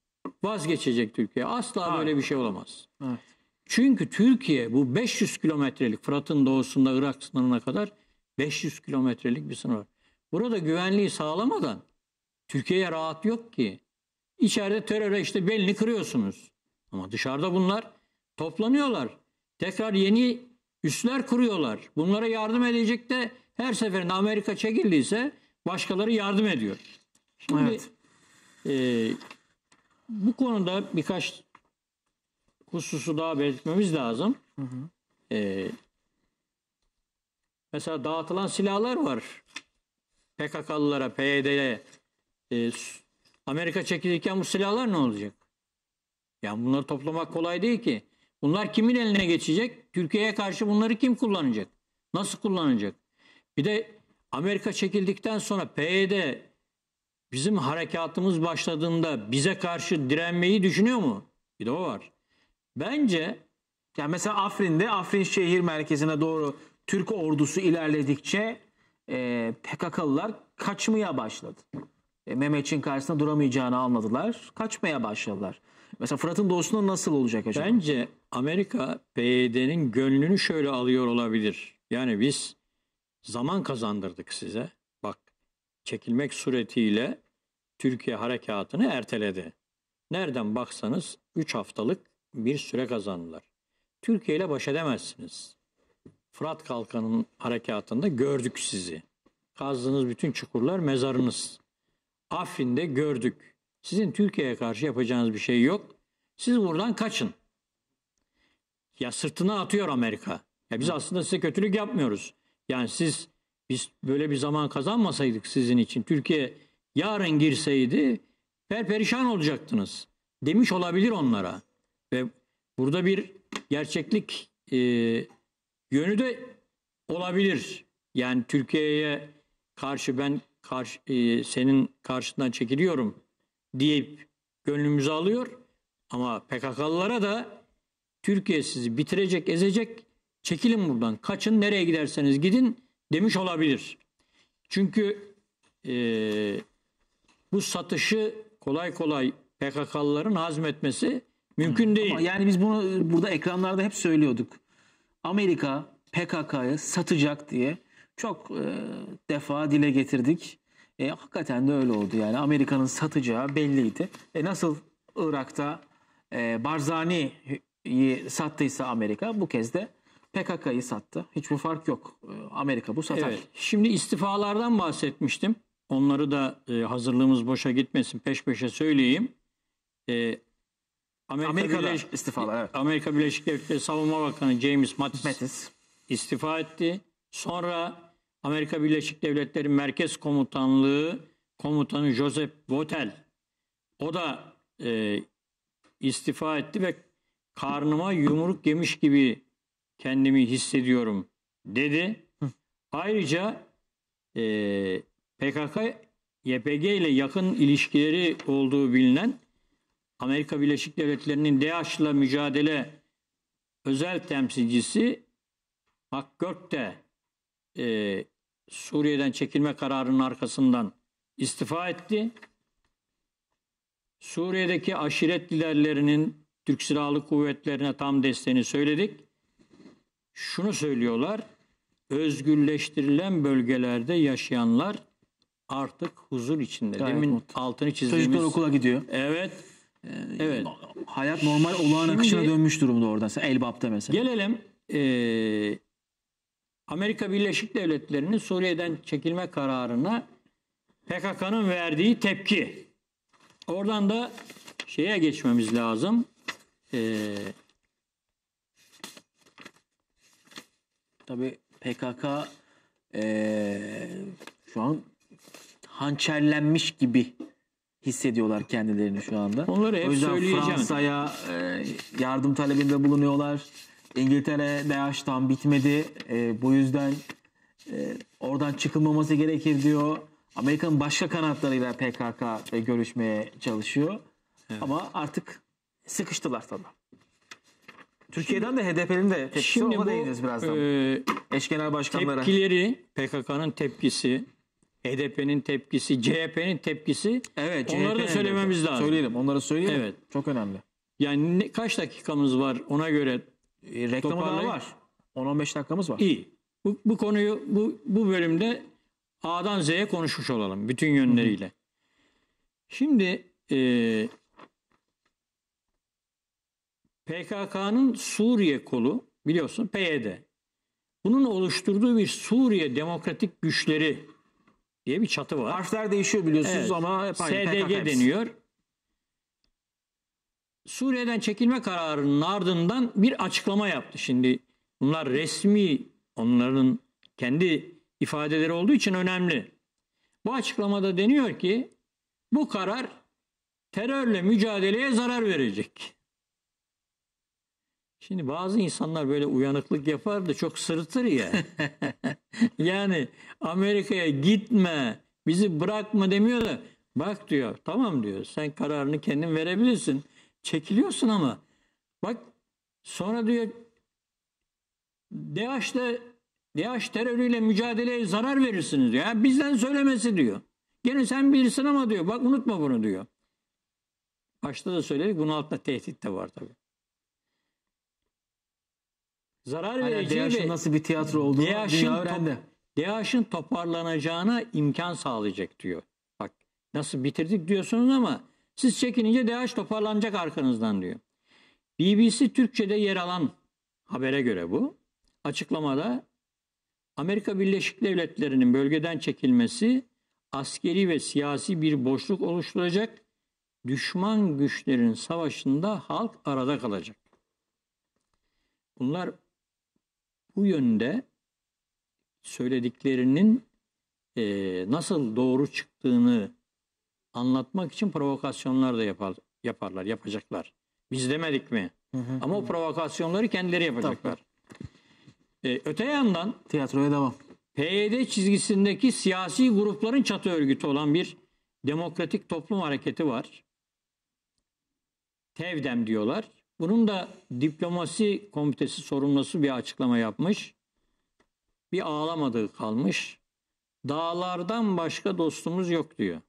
vazgeçecek Türkiye. Asla Hayır. böyle bir şey olamaz. Evet. Çünkü Türkiye bu 500 kilometrelik Fırat'ın doğusunda Irak sınırına kadar 500 kilometrelik bir sınır. Burada güvenliği sağlamadan Türkiye'ye rahat yok ki. İçeride teröre işte belini kırıyorsunuz. Ama dışarıda bunlar toplanıyorlar. Tekrar yeni üsler kuruyorlar. Bunlara yardım edecek de her seferinde Amerika çekildiyse başkaları yardım ediyor. Şimdi evet. e, bu konuda birkaç hususu daha belirtmemiz lazım. Hı hı. E, mesela dağıtılan silahlar var. PKK'lılara, PYD'ye e, Amerika çekilirken bu silahlar ne olacak? Yani bunları toplamak kolay değil ki. Bunlar kimin eline geçecek? Türkiye'ye karşı bunları kim kullanacak? Nasıl kullanacak? Bir de Amerika çekildikten sonra PYD e bizim harekatımız başladığında bize karşı direnmeyi düşünüyor mu? Bir de o var. Bence yani mesela Afrin'de Afrin şehir merkezine doğru Türk ordusu ilerledikçe e, PKK'lılar kaçmaya başladı e, Mehmetçiğin karşısında duramayacağını anladılar. Kaçmaya başladılar. Mesela Fırat'ın doğusunda nasıl olacak acaba? Bence Amerika PYD'nin gönlünü şöyle alıyor olabilir. Yani biz zaman kazandırdık size. Bak çekilmek suretiyle Türkiye harekatını erteledi. Nereden baksanız 3 haftalık bir süre kazandılar. Türkiye ile baş edemezsiniz. Fırat Kalkanı'nın harekatında gördük sizi. Kazdığınız bütün çukurlar mezarınız. Affin'de gördük. Sizin Türkiye'ye karşı yapacağınız bir şey yok. Siz buradan kaçın. Ya sırtına atıyor Amerika. Ya biz aslında size kötülük yapmıyoruz. Yani siz biz böyle bir zaman kazanmasaydık sizin için Türkiye yarın girseydi perperişan olacaktınız demiş olabilir onlara. Ve burada bir gerçeklik e, yönü de olabilir. Yani Türkiye'ye karşı ben karşı, e, senin karşısından çekiliyorum deyip gönlümüzü alıyor. Ama PKK'lılara da Türkiye sizi bitirecek, ezecek, çekilin buradan, kaçın nereye giderseniz gidin demiş olabilir. Çünkü e, bu satışı kolay kolay PKK'lıların hazmetmesi mümkün Hı. değil. Ama yani biz bunu burada ekranlarda hep söylüyorduk. Amerika PKK'yı satacak diye çok e, defa dile getirdik. E, hakikaten de öyle oldu yani Amerika'nın satacağı belliydi. E, nasıl Irak'ta e, Barzani'yi sattıysa Amerika bu kez de PKK'yı sattı. Hiçbir fark yok. E, Amerika bu satar. Evet. Şimdi istifalardan bahsetmiştim. Onları da e, hazırlığımız boşa gitmesin peş peşe söyleyeyim. E, Amerika Amerika'da Birleş istifalar. Evet. Amerika Birleşik Devletleri Savunma Bakanı James Mattis, Mattis istifa etti. Sonra Amerika Birleşik Devletleri Merkez Komutanlığı Komutanı Joseph Votel o da e, istifa etti ve karnıma yumruk yemiş gibi kendimi hissediyorum dedi. Ayrıca e, PKK YPG ile yakın ilişkileri olduğu bilinen Amerika Birleşik Devletleri'nin DAEŞ'la mücadele özel temsilcisi Hakkök de e, Suriye'den çekilme kararının arkasından istifa etti. Suriye'deki aşiret liderlerinin Türk Silahlı Kuvvetlerine tam desteğini söyledik. Şunu söylüyorlar, özgürleştirilen bölgelerde yaşayanlar artık huzur içinde. Gayet Demin mutlu. altını çizdiğimiz... Çocuklar okula gidiyor. Evet. Ee, evet. Hayat normal olağan Şimdi, akışına dönmüş durumda orada. Elbap'ta mesela. Gelelim e, Amerika Birleşik Devletleri'nin Suriye'den çekilme kararına PKK'nın verdiği tepki. Oradan da şeye geçmemiz lazım. Ee, Tabi PKK ee, şu an hançerlenmiş gibi hissediyorlar kendilerini şu anda. Onları hep o yüzden söyleyeceğim. Fransa'ya e, yardım talebinde bulunuyorlar. İngiltere DH'tan bitmedi. E, bu yüzden e, oradan çıkılmaması gerekir diyor. Amerika'nın başka kanatlarıyla PKK e, görüşmeye çalışıyor. Evet. Ama artık sıkıştılar tabi. Türkiye'den de HDP'nin de tepkisi şimdi ona değiniriz birazdan. E, Eş Genel Başkanları. Tepkileri, PKK'nın tepkisi, HDP'nin tepkisi, CHP'nin tepkisi. Evet, CHP onları da söylememiz lazım. Söyleyelim, onları söyleyelim. Evet. Çok önemli. Yani ne, kaç dakikamız var ona göre e, reklamı daha var. 10-15 dakikamız var. İyi. Bu, bu konuyu bu, bu bölümde A'dan Z'ye konuşmuş olalım bütün yönleriyle. Şimdi e, PKK'nın Suriye kolu biliyorsun PYD. Bunun oluşturduğu bir Suriye Demokratik Güçleri diye bir çatı var. Harfler değişiyor biliyorsunuz Evet. ama hep aynı SDG PKK hepsi. deniyor. Suriye'den çekilme kararının ardından bir açıklama yaptı. Şimdi bunlar resmi onların kendi ifadeleri olduğu için önemli. Bu açıklamada deniyor ki bu karar terörle mücadeleye zarar verecek. Şimdi bazı insanlar böyle uyanıklık yapar da çok sırıtır ya. yani Amerika'ya gitme, bizi bırakma demiyor da bak diyor. Tamam diyor. Sen kararını kendin verebilirsin. Çekiliyorsun ama. Bak sonra diyor DH'de DH terörüyle mücadeleye zarar verirsiniz diyor. Yani bizden söylemesi diyor. Gene sen bilirsin ama diyor. Bak unutma bunu diyor. Başta da söyledik. Bunun altında tehdit de var tabii. Zarar Hala verici DH'ın ve nasıl bir tiyatro olduğunu dünya öğrendi. DH'ın toparlanacağına imkan sağlayacak diyor. Bak nasıl bitirdik diyorsunuz ama siz çekinince DH toparlanacak arkanızdan diyor. BBC Türkçe'de yer alan habere göre bu. Açıklamada Amerika Birleşik Devletleri'nin bölgeden çekilmesi askeri ve siyasi bir boşluk oluşturacak. Düşman güçlerin savaşında halk arada kalacak. Bunlar bu yönde söylediklerinin e, nasıl doğru çıktığını anlatmak için provokasyonlar da yapar, yaparlar, yapacaklar. Biz demedik mi? Hı hı. Ama o provokasyonları kendileri yapacaklar. Ee, öte yandan tiyatroya devam. PYD çizgisindeki siyasi grupların çatı örgütü olan bir demokratik toplum hareketi var. Tevdem diyorlar. Bunun da diplomasi komitesi sorumlusu bir açıklama yapmış. Bir ağlamadığı kalmış. Dağlardan başka dostumuz yok diyor.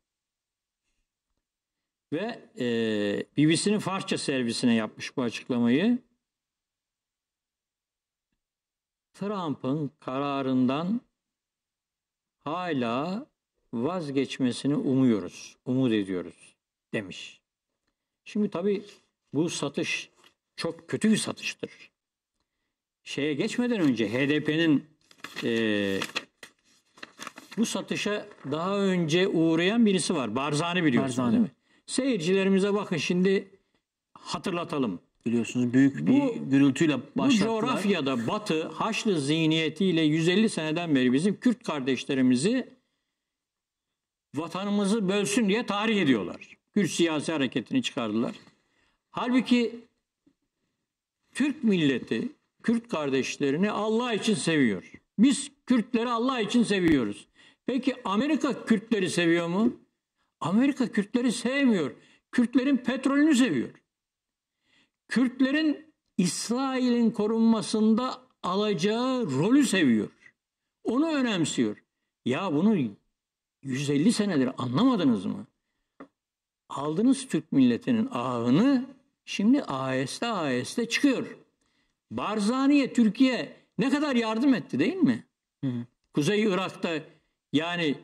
Ve e, BBC'nin Farsça servisine yapmış bu açıklamayı. Trump'ın kararından hala vazgeçmesini umuyoruz, umut ediyoruz demiş. Şimdi tabii bu satış çok kötü bir satıştır. Şeye geçmeden önce HDP'nin e, bu satışa daha önce uğrayan birisi var. Barzani biliyorsunuz Barzani. değil mi? Seyircilerimize bakın şimdi hatırlatalım. Biliyorsunuz büyük bir bu, gürültüyle başlattılar. Bu coğrafyada Batı Haçlı zihniyetiyle 150 seneden beri bizim Kürt kardeşlerimizi vatanımızı bölsün diye tarih ediyorlar. Kürt siyasi hareketini çıkardılar. Halbuki Türk milleti Kürt kardeşlerini Allah için seviyor. Biz Kürtleri Allah için seviyoruz. Peki Amerika Kürtleri seviyor mu? Amerika Kürtleri sevmiyor. Kürtlerin petrolünü seviyor. Kürtlerin İsrail'in korunmasında alacağı rolü seviyor. Onu önemsiyor. Ya bunu 150 senedir anlamadınız mı? Aldınız Türk milletinin ağını, şimdi aheste aheste çıkıyor. Barzani'ye Türkiye ne kadar yardım etti değil mi? Hı. Kuzey Irak'ta yani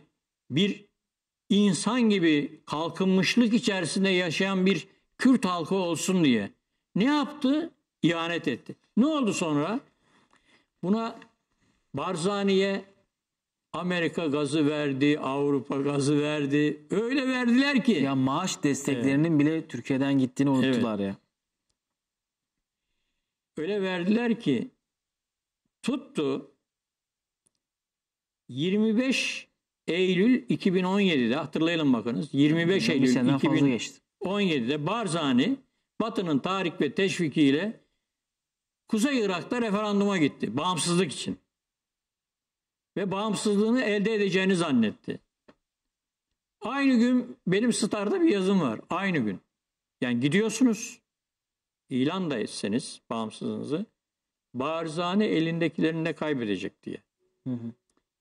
bir insan gibi kalkınmışlık içerisinde yaşayan bir Kürt halkı olsun diye. Ne yaptı? İhanet etti. Ne oldu sonra? Buna Barzani'ye Amerika gazı verdi, Avrupa gazı verdi. Öyle verdiler ki. Ya maaş desteklerinin evet. bile Türkiye'den gittiğini unuttular evet. ya. Öyle verdiler ki tuttu 25 Eylül 2017'de hatırlayalım bakınız 25 Eylül 2017'de Barzani Batı'nın tarih ve teşvikiyle Kuzey Irak'ta referanduma gitti bağımsızlık için. Ve bağımsızlığını elde edeceğini zannetti. Aynı gün benim Star'da bir yazım var. Aynı gün. Yani gidiyorsunuz. ilan da etseniz bağımsızlığınızı. Barzani elindekilerini ne kaybedecek diye. Hı hı.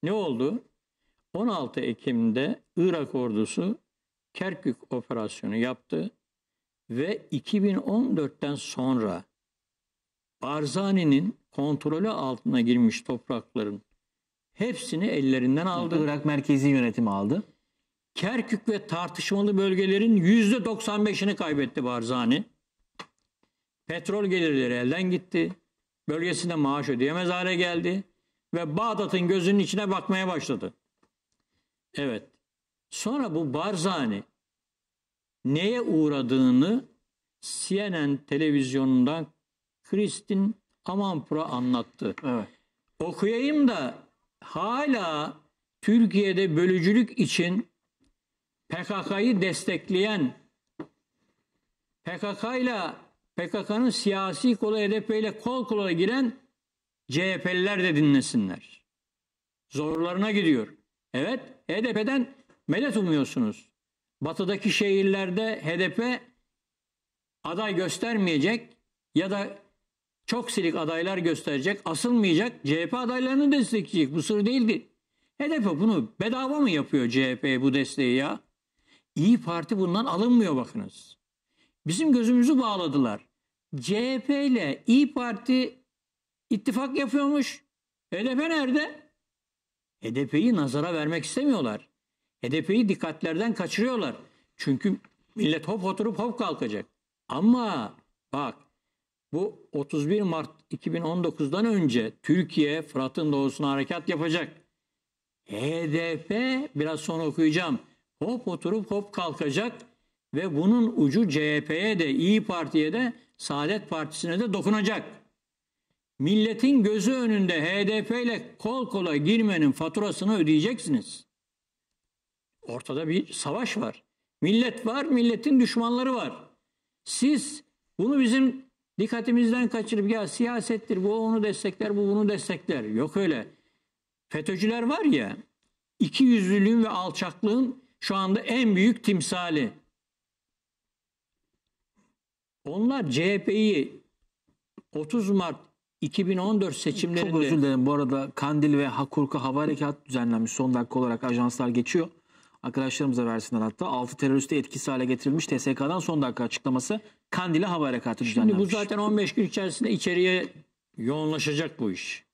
Ne oldu? 16 Ekim'de Irak ordusu Kerkük operasyonu yaptı ve 2014'ten sonra Barzani'nin kontrolü altına girmiş toprakların hepsini ellerinden aldı. Irak merkezi yönetimi aldı. Kerkük ve tartışmalı bölgelerin %95'ini kaybetti Barzani. Petrol gelirleri elden gitti. Bölgesinde maaş ödeyemez hale geldi ve Bağdat'ın gözünün içine bakmaya başladı. Evet. Sonra bu Barzani neye uğradığını CNN televizyonundan Kristin Amanpura anlattı. Evet. Okuyayım da hala Türkiye'de bölücülük için PKK'yı destekleyen PKK'yla PKK'nın siyasi kolu HDP e ile kol kola giren CHP'liler de dinlesinler. Zorlarına gidiyor. Evet HDP'den medet umuyorsunuz. Batıdaki şehirlerde HDP aday göstermeyecek ya da çok silik adaylar gösterecek, asılmayacak, CHP adaylarını destekleyecek. Bu sır değildi. HDP bunu bedava mı yapıyor CHP bu desteği ya? İyi Parti bundan alınmıyor bakınız. Bizim gözümüzü bağladılar. CHP ile İyi Parti ittifak yapıyormuş. HDP nerede? HDP'yi nazara vermek istemiyorlar. HDP'yi dikkatlerden kaçırıyorlar. Çünkü millet hop oturup hop kalkacak. Ama bak bu 31 Mart 2019'dan önce Türkiye Fırat'ın doğusuna harekat yapacak. HDP biraz sonra okuyacağım. Hop oturup hop kalkacak ve bunun ucu CHP'ye de İyi Parti'ye de Saadet Partisi'ne de dokunacak milletin gözü önünde HDP ile kol kola girmenin faturasını ödeyeceksiniz. Ortada bir savaş var. Millet var, milletin düşmanları var. Siz bunu bizim dikkatimizden kaçırıp ya siyasettir bu onu destekler, bu bunu destekler. Yok öyle. FETÖ'cüler var ya, iki yüzlülüğün ve alçaklığın şu anda en büyük timsali. Onlar CHP'yi 30 Mart 2014 seçimlerinde... Çok özür dilerim bu arada Kandil ve Hakurka hava harekatı düzenlenmiş. Son dakika olarak ajanslar geçiyor. Arkadaşlarımıza versinler hatta. 6 teröriste etkisiz hale getirilmiş TSK'dan son dakika açıklaması Kandil'e hava harekatı düzenlenmiş. Şimdi bu zaten 15 gün içerisinde içeriye yoğunlaşacak bu iş.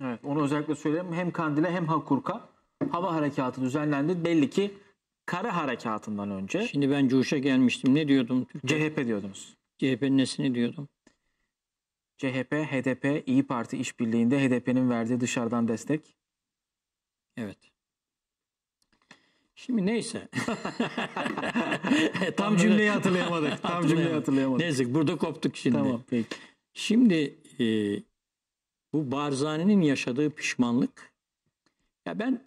Evet onu özellikle söyleyeyim. Hem Kandil'e hem Hakurka hava harekatı düzenlendi. Belli ki kara harekatından önce. Şimdi ben Cuş'a gelmiştim. Ne diyordum? CHP diyordunuz. CHP'nin nesini diyordum? CHP, HDP, İyi Parti işbirliğinde HDP'nin verdiği dışarıdan destek. Evet. Şimdi neyse. Tam cümleyi hatırlayamadık. Tam cümleyi hatırlayamadık. Neyse burada koptuk şimdi. Tamam peki. Şimdi e, bu Barzani'nin yaşadığı pişmanlık. Ya ben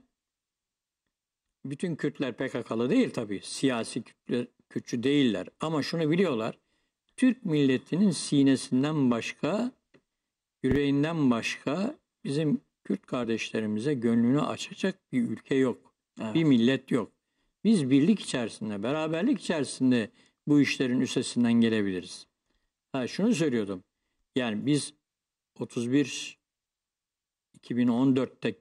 bütün Kürtler PKK'lı değil tabii. Siyasi Kürtler, Kürtçü değiller. Ama şunu biliyorlar. Türk milletinin sinesinden başka, yüreğinden başka bizim Kürt kardeşlerimize gönlünü açacak bir ülke yok. Evet. Bir millet yok. Biz birlik içerisinde, beraberlik içerisinde bu işlerin üstesinden gelebiliriz. Ha şunu söylüyordum. Yani biz 31 2014'te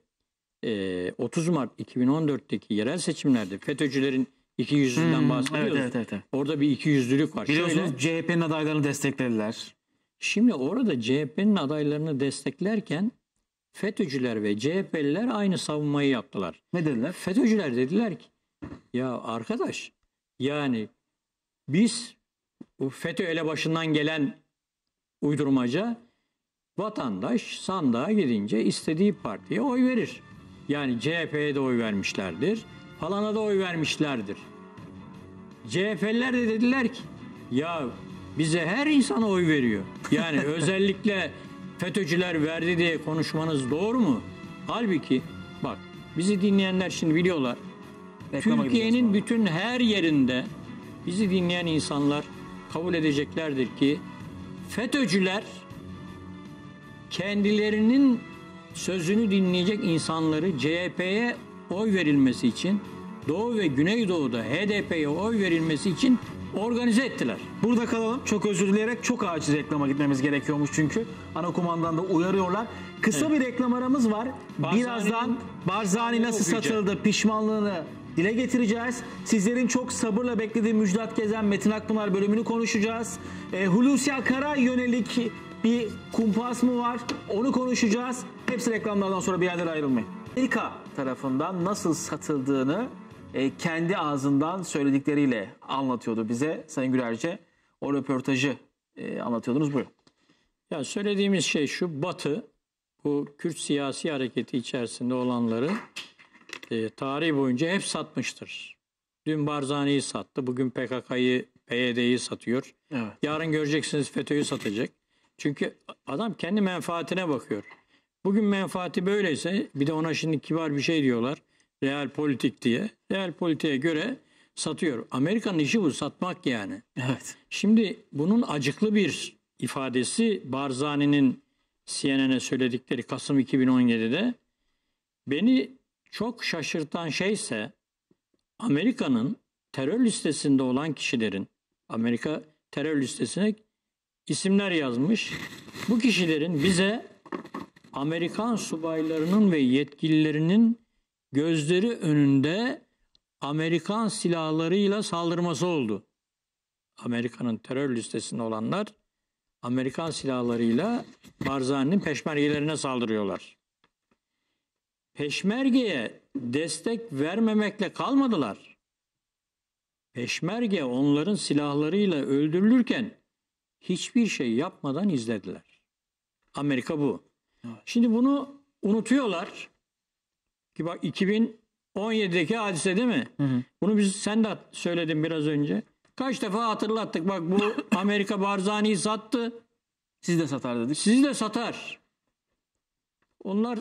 30 Mart 2014'teki yerel seçimlerde FETÖ'cülerin İki yüzlüden hmm, bahsediyoruz. Evet, evet, evet. Orada bir iki yüzlülük var. Biliyorsunuz CHP'nin adaylarını desteklediler. Şimdi orada CHP'nin adaylarını desteklerken FETÖ'cüler ve CHP'liler aynı savunmayı yaptılar. Ne dediler? FETÖ'cüler dediler ki ya arkadaş yani biz bu FETÖ ele başından gelen uydurmaca vatandaş sandığa gidince istediği partiye oy verir. Yani CHP'ye de oy vermişlerdir. Falana da oy vermişlerdir. CHP'liler de dediler ki ya bize her insan oy veriyor. Yani özellikle FETÖ'cüler verdi diye konuşmanız doğru mu? Halbuki bak bizi dinleyenler şimdi biliyorlar. Türkiye'nin bütün her yerinde bizi dinleyen insanlar kabul edeceklerdir ki FETÖ'cüler kendilerinin sözünü dinleyecek insanları CHP'ye oy verilmesi için Doğu ve Güneydoğu'da HDP'ye oy verilmesi için organize ettiler. Burada kalalım. Çok özür dileyerek çok aciz reklama gitmemiz gerekiyormuş çünkü. Ana kumandan da uyarıyorlar. Kısa evet. bir reklam aramız var. Barzani, Birazdan Barzani nasıl satıldı pişmanlığını dile getireceğiz. Sizlerin çok sabırla beklediği Müjdat Gezen Metin Akpınar bölümünü konuşacağız. E, Hulusi Akar'a yönelik bir kumpas mı var? Onu konuşacağız. Hepsi reklamlardan sonra bir yerlere ayrılmayın. Amerika tarafından nasıl satıldığını e, kendi ağzından söyledikleriyle anlatıyordu bize Sayın Gülerce. O röportajı e, anlatıyordunuz buyurun. Ya söylediğimiz şey şu Batı bu Kürt siyasi hareketi içerisinde olanları e, tarih boyunca hep satmıştır. Dün Barzani'yi sattı, bugün PKK'yı, PYD'yi satıyor. Evet. Yarın göreceksiniz FETÖ'yü satacak. Çünkü adam kendi menfaatine bakıyor. Bugün menfaati böyleyse bir de ona şimdi kibar bir şey diyorlar. Real politik diye. Real politiğe göre satıyor. Amerika'nın işi bu satmak yani. Evet. Şimdi bunun acıklı bir ifadesi Barzani'nin CNN'e söyledikleri Kasım 2017'de beni çok şaşırtan şeyse Amerika'nın terör listesinde olan kişilerin Amerika terör listesine isimler yazmış. Bu kişilerin bize Amerikan subaylarının ve yetkililerinin gözleri önünde Amerikan silahlarıyla saldırması oldu. Amerika'nın terör listesinde olanlar Amerikan silahlarıyla Barzani'nin peşmergelerine saldırıyorlar. Peşmergeye destek vermemekle kalmadılar. Peşmerge onların silahlarıyla öldürülürken hiçbir şey yapmadan izlediler. Amerika bu. Şimdi bunu unutuyorlar ki bak 2017'deki hadise değil mi? Hı hı. Bunu biz sen de söyledin biraz önce. Kaç defa hatırlattık. Bak bu Amerika Barzani'yi sattı. Siz de satar dedik. Siz de satar. Onlar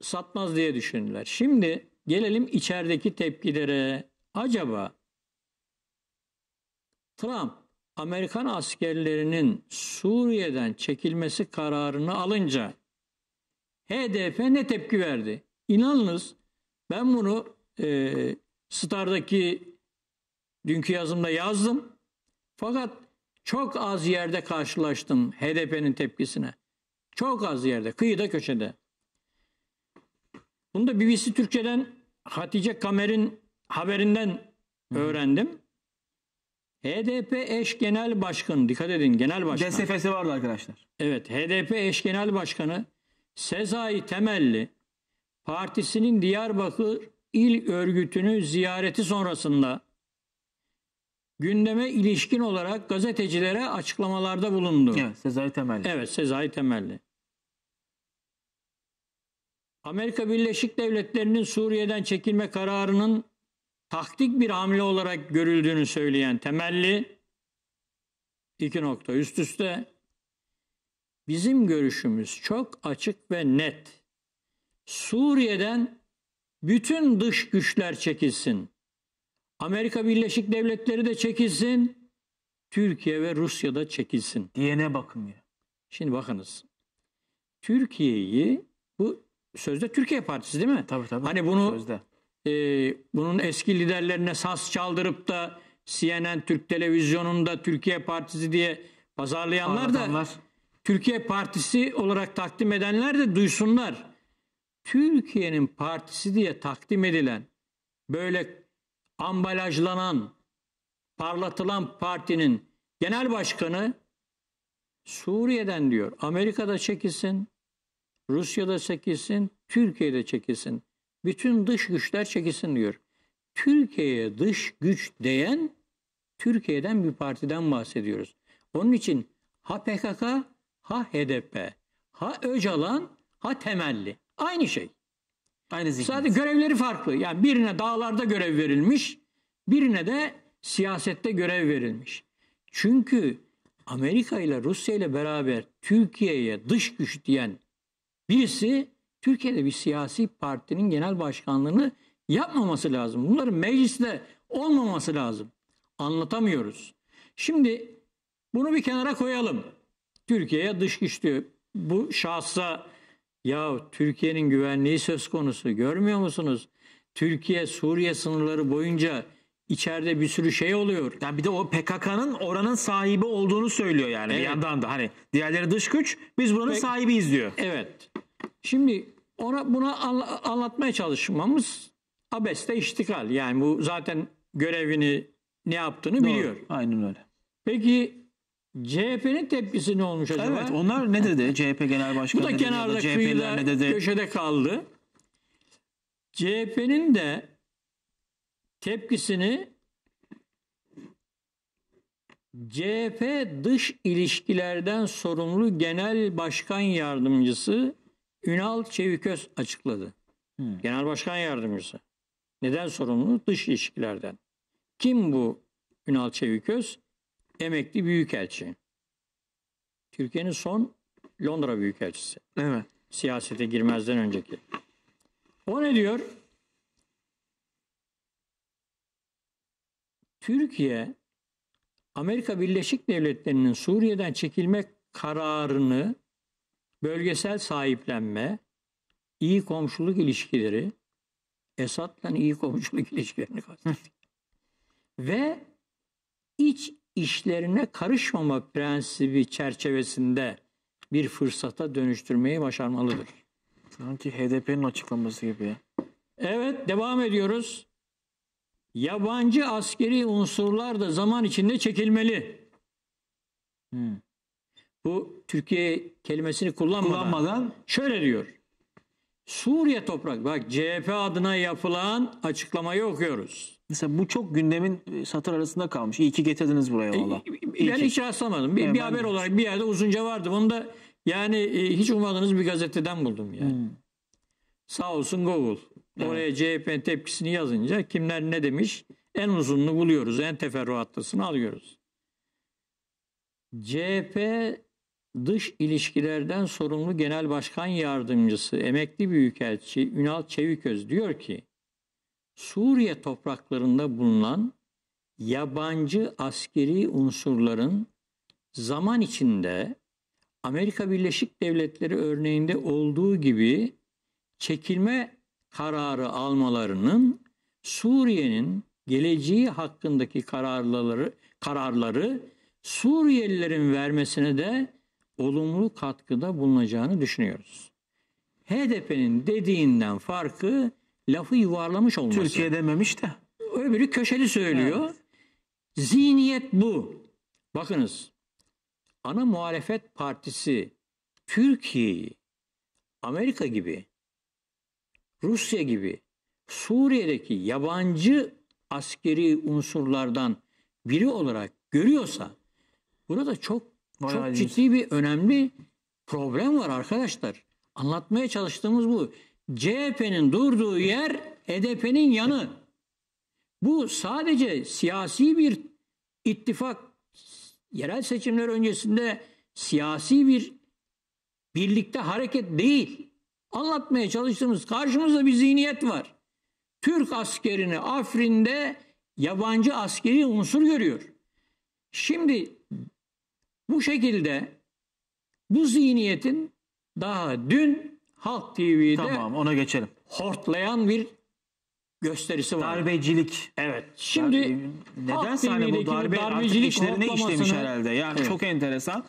satmaz diye düşündüler. Şimdi gelelim içerideki tepkilere. Acaba Trump Amerikan askerlerinin Suriye'den çekilmesi kararını alınca HDP ne tepki verdi? İnanınız ben bunu e, Star'daki dünkü yazımda yazdım. Fakat çok az yerde karşılaştım HDP'nin tepkisine. Çok az yerde, kıyıda köşede. Bunu da BBC Türkçe'den Hatice Kamer'in haberinden öğrendim. HDP eş genel başkanı, dikkat edin genel Başkan DSF'si vardı arkadaşlar. Evet, HDP eş genel başkanı Sezai temelli partisinin Diyarbakır il örgütünü ziyareti sonrasında gündeme ilişkin olarak gazetecilere açıklamalarda bulundu. Evet, Sezai Temelli. Evet, Sezai Temelli. Amerika Birleşik Devletleri'nin Suriye'den çekilme kararının taktik bir hamle olarak görüldüğünü söyleyen Temelli iki nokta üst üste Bizim görüşümüz çok açık ve net. Suriye'den bütün dış güçler çekilsin. Amerika Birleşik Devletleri de çekilsin. Türkiye ve Rusya da çekilsin. Diyene bakın ya. Şimdi bakınız. Türkiye'yi bu sözde Türkiye Partisi değil mi? Tabii tabii. Hani bunu sözde. E, bunun eski liderlerine saz çaldırıp da CNN Türk Televizyonu'nda Türkiye Partisi diye pazarlayanlar Anlatanlar. da Türkiye Partisi olarak takdim edenler de duysunlar. Türkiye'nin partisi diye takdim edilen böyle ambalajlanan, parlatılan partinin genel başkanı Suriye'den diyor. Amerika'da çekilsin, Rusya'da çekilsin, Türkiye'de çekilsin. Bütün dış güçler çekilsin diyor. Türkiye'ye dış güç diyen Türkiye'den bir partiden bahsediyoruz. Onun için ha ha HDP, ha Öcalan, ha Temelli. Aynı şey. Aynı zihniyet. Sadece görevleri farklı. Yani birine dağlarda görev verilmiş, birine de siyasette görev verilmiş. Çünkü Amerika ile Rusya ile beraber Türkiye'ye dış güç diyen birisi Türkiye'de bir siyasi partinin genel başkanlığını yapmaması lazım. Bunların mecliste olmaması lazım. Anlatamıyoruz. Şimdi bunu bir kenara koyalım. Türkiye'ye dış güç Bu şahsa ya Türkiye'nin güvenliği söz konusu görmüyor musunuz? Türkiye Suriye sınırları boyunca içeride bir sürü şey oluyor. Yani bir de o PKK'nın oranın sahibi olduğunu söylüyor yani evet. bir yandan da hani diğerleri dış güç biz buranın Peki, sahibiyiz diyor. Evet. Şimdi ona buna anlatmaya çalışmamız abeste iştikal. Yani bu zaten görevini ne yaptığını Doğru, biliyor. Aynen öyle. Peki CHP'nin tepkisi ne olmuş acaba? Evet onlar ne dedi? CHP Genel Başkanı Bu da kenarda dedi, kıyıda ne dedi? köşede kaldı. CHP'nin de tepkisini CHP dış ilişkilerden sorumlu Genel Başkan Yardımcısı Ünal Çeviköz açıkladı. Hmm. Genel Başkan Yardımcısı. Neden sorumlu? Dış ilişkilerden. Kim bu Ünal Çeviköz? emekli büyükelçi. Türkiye'nin son Londra büyükelçisi. Evet. Siyasete girmezden önceki. O ne diyor? Türkiye Amerika Birleşik Devletleri'nin Suriye'den çekilme kararını bölgesel sahiplenme, iyi komşuluk ilişkileri, Esad'la iyi komşuluk ilişkilerini kastettik. Ve iç işlerine karışmama prensibi çerçevesinde bir fırsata dönüştürmeyi başarmalıdır. Sanki HDP'nin açıklaması gibi ya. Evet devam ediyoruz. Yabancı askeri unsurlar da zaman içinde çekilmeli. Hmm. Bu Türkiye kelimesini kullanmadan, kullanmadan şöyle diyor. Suriye toprak bak CHP adına yapılan açıklamayı okuyoruz. Mesela bu çok gündemin e, satır arasında kalmış. İyi ki getirdiniz buraya e, valla. E, ben hiç rastlamadım. Bir, yani bir haber olarak bir yerde uzunca vardı. Bunu da yani e, hiç ummadığınız bir gazeteden buldum yani. Hmm. Sağ olsun Google. Evet. Oraya CHP'nin tepkisini yazınca kimler ne demiş en uzununu buluyoruz. En teferruatlısını alıyoruz. CHP Dış ilişkilerden Sorumlu Genel Başkan Yardımcısı Emekli Büyükelçi Ünal Çeviköz diyor ki Suriye topraklarında bulunan yabancı askeri unsurların zaman içinde Amerika Birleşik Devletleri örneğinde olduğu gibi çekilme kararı almalarının Suriye'nin geleceği hakkındaki kararları kararları Suriyelilerin vermesine de olumlu katkıda bulunacağını düşünüyoruz. HDP'nin dediğinden farkı lafı yuvarlamış olması. Türkiye dememiş de. Öbürü köşeli söylüyor. Evet. Zihniyet bu. Bakınız ana muhalefet partisi Türkiye'yi Amerika gibi, Rusya gibi, Suriye'deki yabancı askeri unsurlardan biri olarak görüyorsa burada çok Vay çok ciddi bir önemli problem var arkadaşlar. Anlatmaya çalıştığımız bu. CHP'nin durduğu yer HDP'nin e yanı. Bu sadece siyasi bir ittifak, yerel seçimler öncesinde siyasi bir birlikte hareket değil. Anlatmaya çalıştığımız karşımızda bir zihniyet var. Türk askerini Afrin'de yabancı askeri unsur görüyor. Şimdi bu şekilde bu zihniyetin daha dün Halk TV'de tamam, ona geçelim. hortlayan bir gösterisi var. Darbecilik. Evet. Şimdi Dar- neden sahne bu darbe darbecilik işlerine işlemiş herhalde. Yani evet. çok enteresan.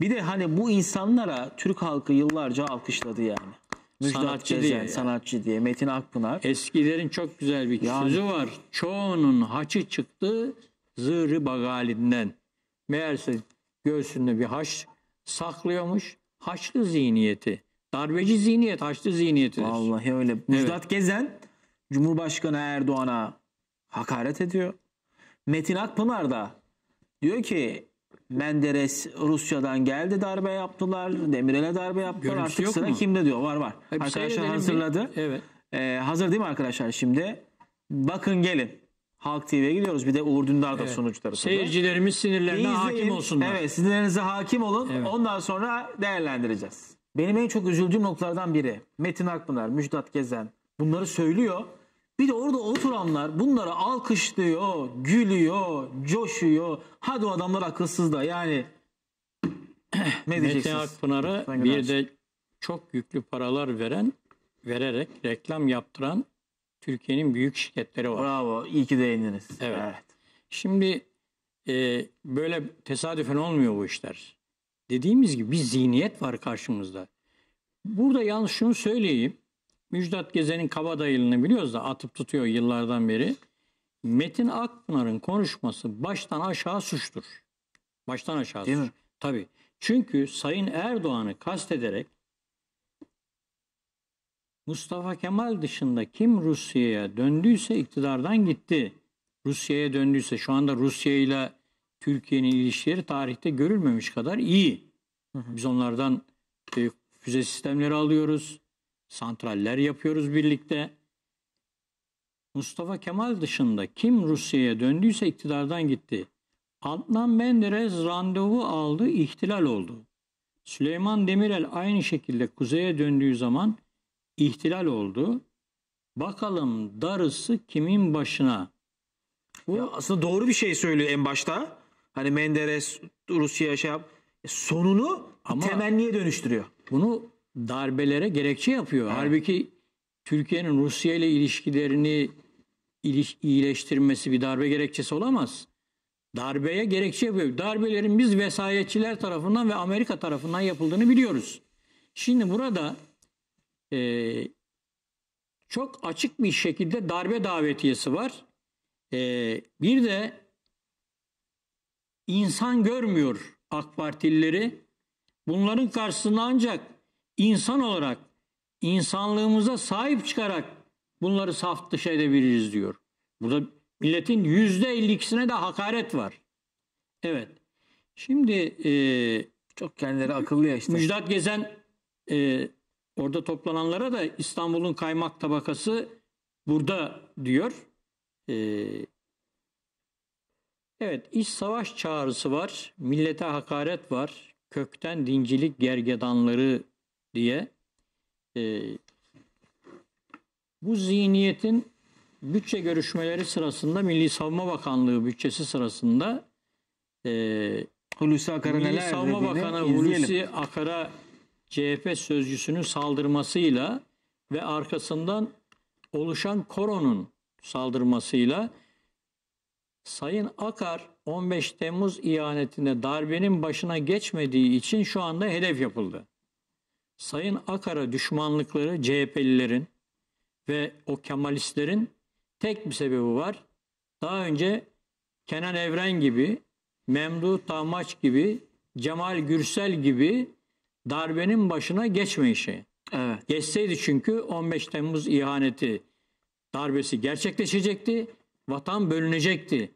Bir de hani bu insanlara Türk halkı yıllarca alkışladı yani. Müjdat sanatçı Gezen, diye. sanatçı diye. Metin Akpınar. Eskilerin çok güzel bir yani. sözü var. Çoğunun haçı çıktı zırı bagalinden. Meğerse göğsünde bir haç saklıyormuş. Haçlı zihniyeti. Darbeci zihniyet, haçlı zihniyetidir. Vallahi öyle. Müjdat evet. Gezen Cumhurbaşkanı Erdoğan'a hakaret ediyor. Metin Akpınar da diyor ki Menderes Rusya'dan geldi darbe yaptılar. Demirel'e darbe yaptılar. Görüntüsü Artık sıra mu? kimde diyor. Var var. Hayır, arkadaşlar hazırladı. Mi? Evet. Ee, hazır değil mi arkadaşlar şimdi? Bakın gelin. Halk TV'ye gidiyoruz. Bir de Uğur Dündar da evet. sunucuları. Seyircilerimiz sinirlerine İzleyin. hakim olsunlar. Evet sinirlerinize hakim olun. Evet. Ondan sonra değerlendireceğiz. Benim en çok üzüldüğüm noktalardan biri. Metin Akpınar, Müjdat Gezen bunları söylüyor. Bir de orada oturanlar bunlara alkışlıyor, gülüyor, coşuyor. Hadi o adamlar akılsız da yani ne diyeceksiniz? Metin Akpınar'a bir de çok yüklü paralar veren, vererek reklam yaptıran Türkiye'nin büyük şirketleri var. Bravo, iyi ki değindiniz. Evet. evet. Şimdi e, böyle tesadüfen olmuyor bu işler. Dediğimiz gibi bir zihniyet var karşımızda. Burada yalnız şunu söyleyeyim. Müjdat Gezen'in kabadayılığını biliyoruz da atıp tutuyor yıllardan beri. Metin Akpınar'ın konuşması baştan aşağı suçtur. Baştan aşağı Değil suç. Mi? Tabii. Çünkü Sayın Erdoğan'ı kastederek Mustafa Kemal dışında kim Rusya'ya döndüyse iktidardan gitti. Rusya'ya döndüyse şu anda Rusya ile Türkiye'nin ilişkileri tarihte görülmemiş kadar iyi. Biz onlardan e, füze sistemleri alıyoruz, santraller yapıyoruz birlikte. Mustafa Kemal dışında kim Rusya'ya döndüyse iktidardan gitti. Adnan Menderes randevu aldı, ihtilal oldu. Süleyman Demirel aynı şekilde kuzeye döndüğü zaman ihtilal oldu. Bakalım darısı kimin başına? Bu ya aslında doğru bir şey söylüyor en başta. Hani Menderes Rusya şey yap. E, sonunu Ama temenniye dönüştürüyor. Bunu darbelere gerekçe yapıyor. Evet. Halbuki Türkiye'nin Rusya ile ilişkilerini iyileştirmesi bir darbe gerekçesi olamaz. Darbeye gerekçe yapıyor. Darbelerin biz vesayetçiler tarafından ve Amerika tarafından yapıldığını biliyoruz. Şimdi burada e, çok açık bir şekilde darbe davetiyesi var. E, bir de insan görmüyor AK Partilileri. Bunların karşısında ancak insan olarak, insanlığımıza sahip çıkarak bunları saf dışı edebiliriz diyor. Burada milletin yüzde %52'sine de hakaret var. Evet. Şimdi e, çok kendileri akıllı ya işte. Müjdat Gezen e, orada toplananlara da İstanbul'un kaymak tabakası burada diyor. E, Evet, iş savaş çağrısı var, millete hakaret var, kökten dincilik gergedanları diye. E, bu zihniyetin bütçe görüşmeleri sırasında Milli Savunma Bakanlığı bütçesi sırasında e, Hulusi Akar'a Milli neler Savunma Bakanı izleyelim. Hulusi Akar'a CHP sözcüsünün saldırmasıyla ve arkasından oluşan koronun saldırmasıyla Sayın Akar 15 Temmuz ihanetinde darbenin başına geçmediği için şu anda hedef yapıldı. Sayın Akar'a düşmanlıkları CHP'lilerin ve o Kemalistlerin tek bir sebebi var. Daha önce Kenan Evren gibi, Memdu Tamaç gibi, Cemal Gürsel gibi darbenin başına geçmeyişi. Evet. Geçseydi çünkü 15 Temmuz ihaneti darbesi gerçekleşecekti Vatan bölünecekti.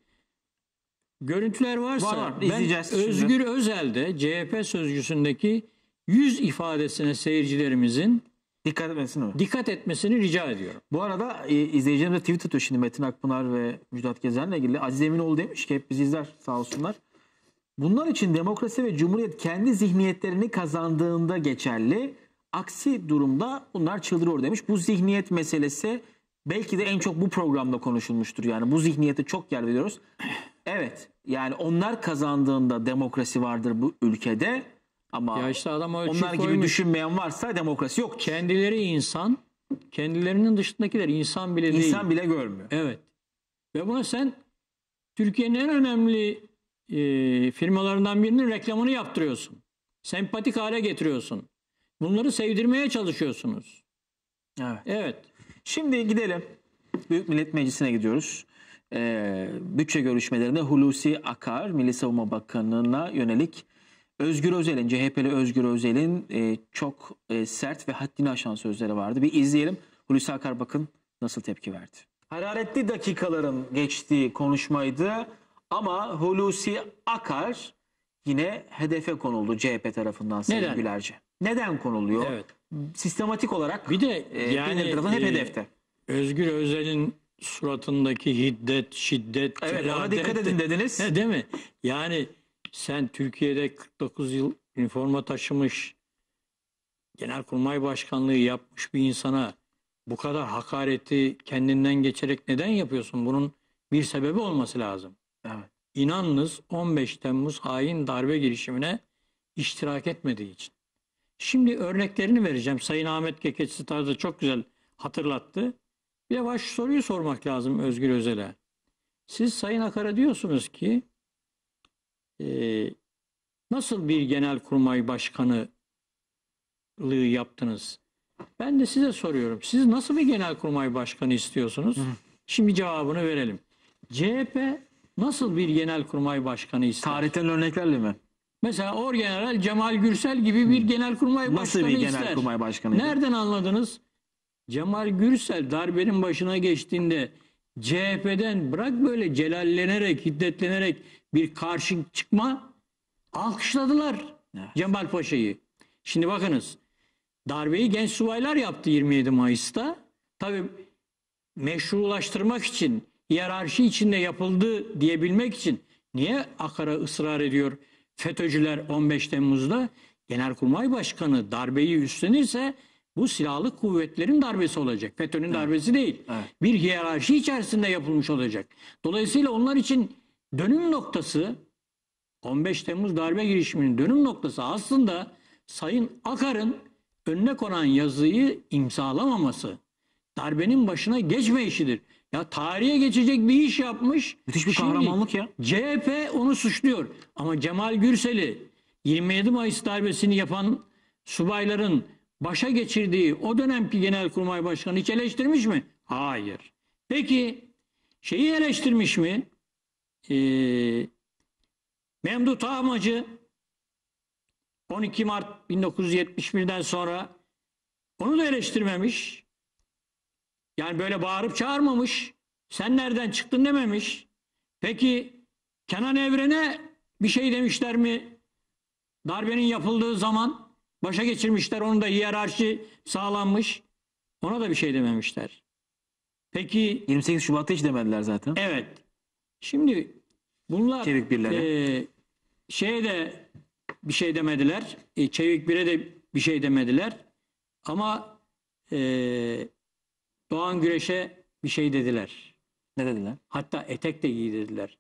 Görüntüler varsa var, ben şimdi. Özgür Özel'de CHP sözcüsündeki yüz ifadesine seyircilerimizin dikkat etmesini Dikkat etmesini rica ediyorum. Bu arada e, izleyicilerimiz de tweet atıyor şimdi Metin Akpınar ve Müjdat Gezen'le ilgili. Aziz Eminoğlu demiş ki hep bizi izler sağ olsunlar. Bunlar için demokrasi ve cumhuriyet kendi zihniyetlerini kazandığında geçerli. Aksi durumda bunlar çıldırıyor demiş. Bu zihniyet meselesi belki de en çok bu programda konuşulmuştur. Yani bu zihniyete çok yer veriyoruz. Evet yani onlar kazandığında demokrasi vardır bu ülkede ama ya işte adam onlar koymuş. gibi düşünmeyen varsa demokrasi yok. Kendileri insan, kendilerinin dışındakiler insan bile insan değil. İnsan bile görmüyor. Evet. Ve buna sen Türkiye'nin en önemli e, firmalarından birinin reklamını yaptırıyorsun. Sempatik hale getiriyorsun. Bunları sevdirmeye çalışıyorsunuz. Evet. Evet. Şimdi gidelim. Büyük Millet Meclisi'ne gidiyoruz. Ee, bütçe görüşmelerinde Hulusi Akar, Milli Savunma Bakanı'na yönelik Özgür Özel'in, CHP'li Özgür Özel'in e, çok e, sert ve haddini aşan sözleri vardı. Bir izleyelim. Hulusi Akar bakın nasıl tepki verdi. Hararetli dakikaların geçtiği konuşmaydı ama Hulusi Akar yine hedefe konuldu CHP tarafından Sayın Neden? Gülerce. Neden konuluyor? Evet sistematik olarak bir de e, yani e, hep hedefte. Özgür Özel'in suratındaki hiddet, şiddet, evet, ona dikkat edin dediniz. Ne, değil mi? Yani sen Türkiye'de 49 yıl üniforma taşımış, genelkurmay başkanlığı yapmış bir insana bu kadar hakareti kendinden geçerek neden yapıyorsun? Bunun bir sebebi olması lazım. Evet. İnanınız 15 Temmuz hain darbe girişimine iştirak etmediği için. Şimdi örneklerini vereceğim. Sayın Ahmet Kekeçsi tarzı çok güzel hatırlattı. Bir de baş soruyu sormak lazım Özgür Özel'e. Siz Sayın Akar'a diyorsunuz ki e, nasıl bir genel genelkurmay başkanılığı yaptınız? Ben de size soruyorum. Siz nasıl bir genel kurmay başkanı istiyorsunuz? Hı. Şimdi cevabını verelim. CHP nasıl bir genel kurmay başkanı istiyor? Tarihten örneklerle mi? Mesela or Orgeneral Cemal Gürsel gibi bir genelkurmay Nasıl başkanı bir genelkurmay başkanı? Nereden anladınız? Cemal Gürsel darbenin başına geçtiğinde CHP'den bırak böyle celallenerek, hiddetlenerek bir karşı çıkma alkışladılar evet. Cemal Paşa'yı. Şimdi bakınız darbeyi genç subaylar yaptı 27 Mayıs'ta. tabi meşrulaştırmak için, hiyerarşi içinde yapıldı diyebilmek için niye Akar'a ısrar ediyor FETÖ'cüler 15 Temmuz'da Genelkurmay Başkanı darbeyi üstlenirse bu silahlı kuvvetlerin darbesi olacak. FETÖ'nün evet. darbesi değil. Evet. Bir hiyerarşi içerisinde yapılmış olacak. Dolayısıyla onlar için dönüm noktası 15 Temmuz darbe girişiminin dönüm noktası aslında Sayın Akar'ın önüne konan yazıyı imzalamaması. Darbenin başına geçme işidir. Ya tarihe geçecek bir iş yapmış. Müthiş bir Şimdi kahramanlık ya. CHP onu suçluyor. Ama Cemal Gürsel'i 27 Mayıs darbesini yapan subayların başa geçirdiği o dönemki genelkurmay başkanı hiç eleştirmiş mi? Hayır. Peki şeyi eleştirmiş mi? Ee, Memduh Tağmacı 12 Mart 1971'den sonra onu da eleştirmemiş. Yani böyle bağırıp çağırmamış. Sen nereden çıktın dememiş. Peki Kenan Evren'e bir şey demişler mi? Darbenin yapıldığı zaman başa geçirmişler. Onun da hiyerarşi sağlanmış. Ona da bir şey dememişler. Peki 28 Şubat'ta hiç demediler zaten. Evet. Şimdi bunlar Çevik e, şeye de bir şey demediler. E, Çevik bire de bir şey demediler. Ama e, Doğan Güreş'e bir şey dediler. Ne dediler? Hatta etek de giy dediler.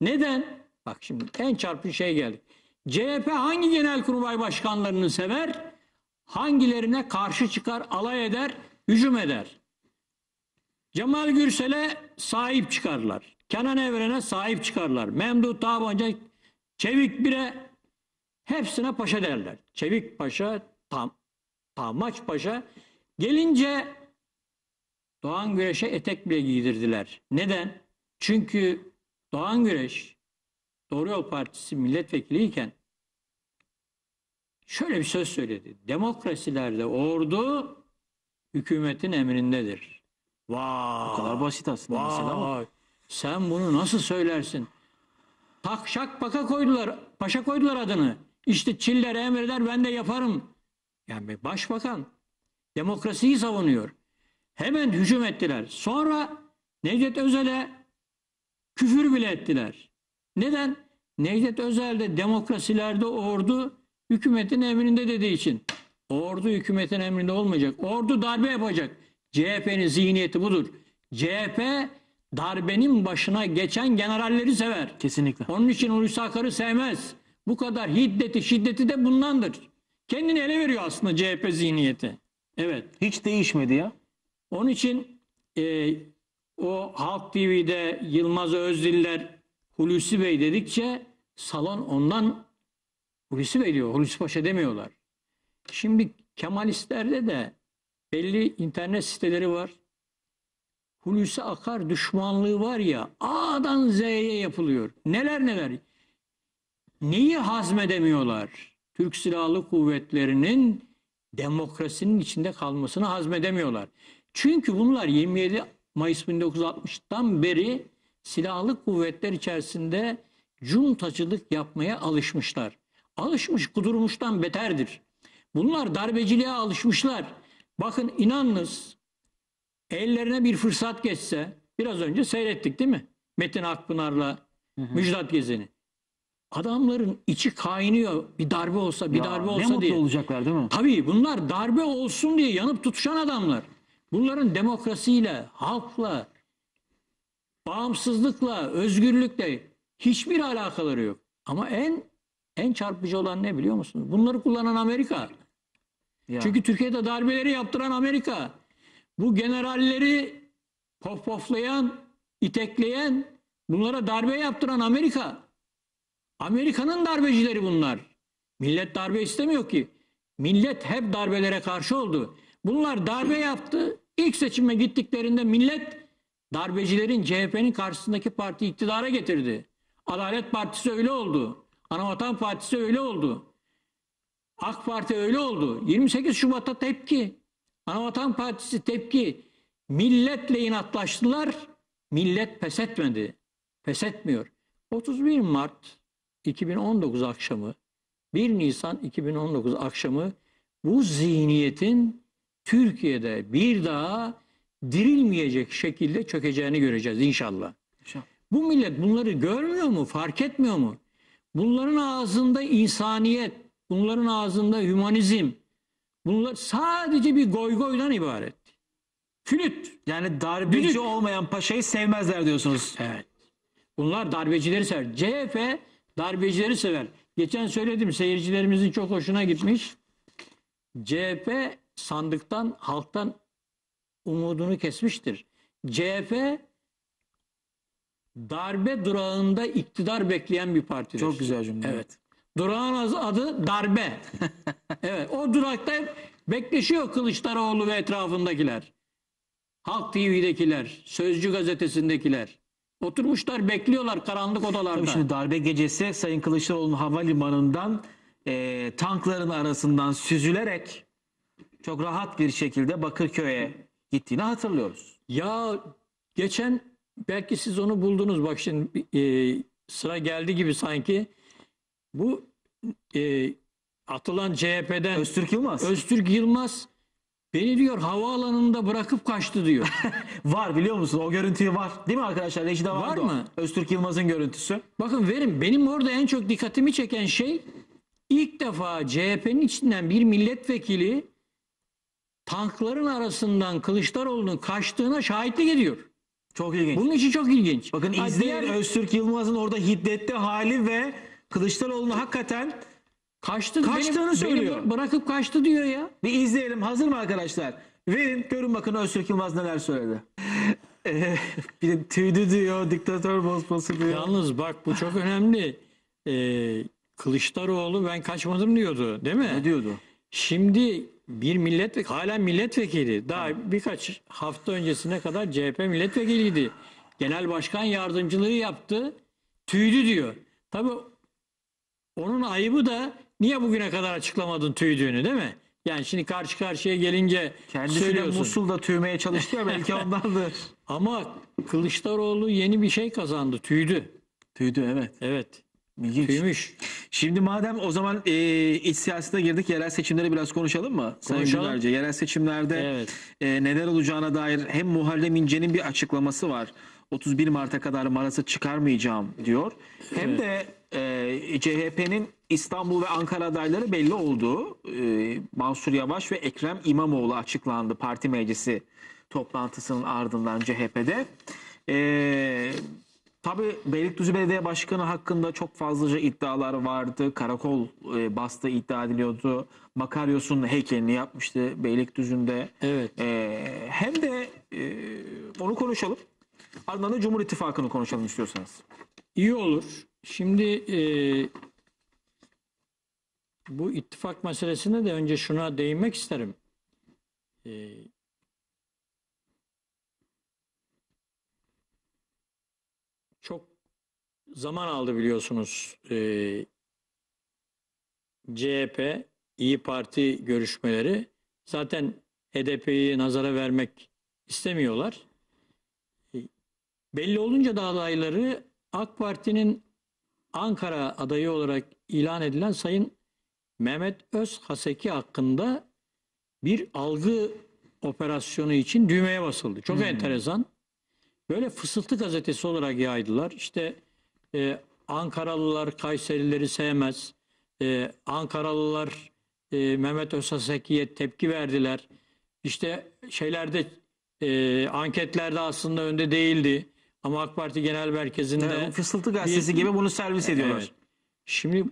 Neden? Bak şimdi en çarpıcı şey geldi. CHP hangi genel kurmay başkanlarını sever? Hangilerine karşı çıkar, alay eder, hücum eder? Cemal Gürsel'e sahip çıkarlar. Kenan Evren'e sahip çıkarlar. Memduh Tabanca, Çevik Bire hepsine paşa derler. Çevik Paşa, Tam, Tamaç Paşa. Gelince Doğan Güreş'e etek bile giydirdiler. Neden? Çünkü Doğan Güreş Doğru Yol Partisi milletvekiliyken şöyle bir söz söyledi. Demokrasilerde ordu hükümetin emrindedir. Vay. O kadar basit aslında vay, mesela ama. Sen bunu nasıl söylersin? Takşak paka koydular. Paşa koydular adını. İşte Çiller emreder ben de yaparım. Yani başbakan demokrasiyi savunuyor. Hemen hücum ettiler. Sonra Necdet Özel'e küfür bile ettiler. Neden? Necdet Özel de demokrasilerde ordu hükümetin emrinde dediği için. Ordu hükümetin emrinde olmayacak. Ordu darbe yapacak. CHP'nin zihniyeti budur. CHP darbenin başına geçen generalleri sever. Kesinlikle. Onun için Hulusi Akar'ı sevmez. Bu kadar hiddeti, şiddeti de bundandır. Kendini ele veriyor aslında CHP zihniyeti. Evet. Hiç değişmedi ya. Onun için e, o Halk TV'de Yılmaz Özdiller Hulusi Bey dedikçe salon ondan Hulusi Bey diyor, Hulusi Paşa demiyorlar. Şimdi Kemalistlerde de belli internet siteleri var. Hulusi Akar düşmanlığı var ya A'dan Z'ye yapılıyor. Neler neler. Neyi hazmedemiyorlar? Türk Silahlı Kuvvetleri'nin demokrasinin içinde kalmasını hazmedemiyorlar. Çünkü bunlar 27 Mayıs 1960'tan beri silahlı kuvvetler içerisinde cuntacılık yapmaya alışmışlar. Alışmış kudurmuştan beterdir. Bunlar darbeciliğe alışmışlar. Bakın inanınız ellerine bir fırsat geçse biraz önce seyrettik değil mi? Metin Akpınar'la Müjdat Gezen'i. Adamların içi kaynıyor. Bir darbe olsa, bir ya, darbe olsa ne diye. Ne mutlu olacaklar değil mi? Tabii bunlar darbe olsun diye yanıp tutuşan adamlar. Bunların demokrasiyle, halkla, bağımsızlıkla, özgürlükle hiçbir alakaları yok. Ama en en çarpıcı olan ne biliyor musunuz? Bunları kullanan Amerika. Ya. Çünkü Türkiye'de darbeleri yaptıran Amerika. Bu generalleri pofpoflayan, itekleyen, bunlara darbe yaptıran Amerika. Amerika'nın darbecileri bunlar. Millet darbe istemiyor ki. Millet hep darbelere karşı oldu. Bunlar darbe yaptı. İlk seçime gittiklerinde millet darbecilerin CHP'nin karşısındaki parti iktidara getirdi. Adalet Partisi öyle oldu. Anavatan Partisi öyle oldu. AK Parti öyle oldu. 28 Şubat'ta tepki. Anavatan Partisi tepki. Milletle inatlaştılar. Millet pes etmedi. Pes etmiyor. 31 Mart 2019 akşamı 1 Nisan 2019 akşamı bu zihniyetin Türkiye'de bir daha dirilmeyecek şekilde çökeceğini göreceğiz inşallah. inşallah. Bu millet bunları görmüyor mu? Fark etmiyor mu? Bunların ağzında insaniyet, bunların ağzında hümanizm, bunlar sadece bir goy goydan ibaret. Flüt. Yani darbeci Flüt. olmayan paşayı sevmezler diyorsunuz. Evet. Bunlar darbecileri sever. CHP darbecileri sever. Geçen söyledim seyircilerimizin çok hoşuna gitmiş. CHP sandıktan, halktan umudunu kesmiştir. CHP darbe durağında iktidar bekleyen bir partidir. Çok güzel cümle. Evet. Durağın adı darbe. evet. O durakta hep bekleşiyor Kılıçdaroğlu ve etrafındakiler. Halk TV'dekiler, Sözcü gazetesindekiler. Oturmuşlar bekliyorlar karanlık odalarda. Tabii şimdi darbe gecesi Sayın Kılıçdaroğlu'nun havalimanından e, tankların arasından süzülerek çok rahat bir şekilde Bakırköy'e gittiğini hatırlıyoruz. Ya geçen belki siz onu buldunuz bak şimdi e, sıra geldi gibi sanki. Bu e, atılan CHP'den Öztürk Yılmaz. Öztürk Yılmaz beni diyor havaalanında bırakıp kaçtı diyor. var biliyor musun? O görüntüyü var. Değil mi arkadaşlar? Rejide var vardı mı? O. Öztürk Yılmaz'ın görüntüsü. Bakın verin benim orada en çok dikkatimi çeken şey ilk defa CHP'nin içinden bir milletvekili tankların arasından Kılıçdaroğlu'nun kaçtığına şahitlik ediyor. Çok ilginç. Bunun için çok ilginç. Bakın Ha, diğer- Öztürk Yılmaz'ın orada hiddetli hali ve Kılıçdaroğlu'nu hakikaten kaçtı, Kaçtığını beni, söylüyor. Beni bırakıp kaçtı diyor ya. bir izleyelim. Hazır mı arkadaşlar? Verin görün bakın Öztürk Yılmaz neler söyledi. Ee, bir de tüydü diyor, diktatör bozması diyor. Yalnız bak bu çok önemli. Ee, Kılıçdaroğlu ben kaçmadım diyordu değil mi? Ne diyordu? Şimdi bir milletvekili, hala milletvekili. Daha birkaç hafta öncesine kadar CHP milletvekiliydi. Genel başkan yardımcılığı yaptı. Tüydü diyor. Tabii onun ayıbı da niye bugüne kadar açıklamadın tüydüğünü değil mi? Yani şimdi karşı karşıya gelince Kendisi söylüyorsun. de Musul'da tüymeye çalıştı ya belki ondandır. Ama Kılıçdaroğlu yeni bir şey kazandı. Tüydü. Tüydü evet. Evet. İlginç. Tüymüş. Şimdi madem o zaman e, iç siyasete girdik yerel seçimleri biraz konuşalım mı? Sayın Konuşalım. Gülerce yerel seçimlerde Evet. e, neler olacağına dair hem Muharrem İnce'nin bir açıklaması var. 31 Mart'a kadar Maras'ı çıkarmayacağım diyor. Hem de e, CHP'nin İstanbul ve Ankara adayları belli oldu. E, Mansur Yavaş ve Ekrem İmamoğlu açıklandı parti meclisi toplantısının ardından CHP'de. E, Tabii Beylikdüzü Belediye Başkanı hakkında çok fazlaca iddialar vardı. Karakol e, bastı iddia ediliyordu. Makaryos'un heykelini yapmıştı Beylikdüzü'nde. Evet. E, hem de e, onu konuşalım. Ardından da Cumhur İttifakı'nı konuşalım istiyorsanız. İyi olur. Şimdi e, bu ittifak meselesine de önce şuna değinmek isterim. E, zaman aldı biliyorsunuz. Ee, CHP, İyi Parti görüşmeleri zaten HDP'yi nazara vermek istemiyorlar. E, belli olunca da adayları AK Parti'nin Ankara adayı olarak ilan edilen Sayın Mehmet Özhaseki hakkında bir algı operasyonu için düğmeye basıldı. Çok hmm. enteresan. Böyle fısıltı gazetesi olarak yaydılar. İşte e, Ankaralılar Kayserileri sevmez. E, Ankaralılar e, Mehmet Özaseki'ye tepki verdiler. İşte şeylerde e, anketlerde aslında önde değildi. Ama AK Parti Genel Merkezi'nde... Evet, fısıltı gazetesi bir, gibi bunu servis ediyorlar. Evet. Şimdi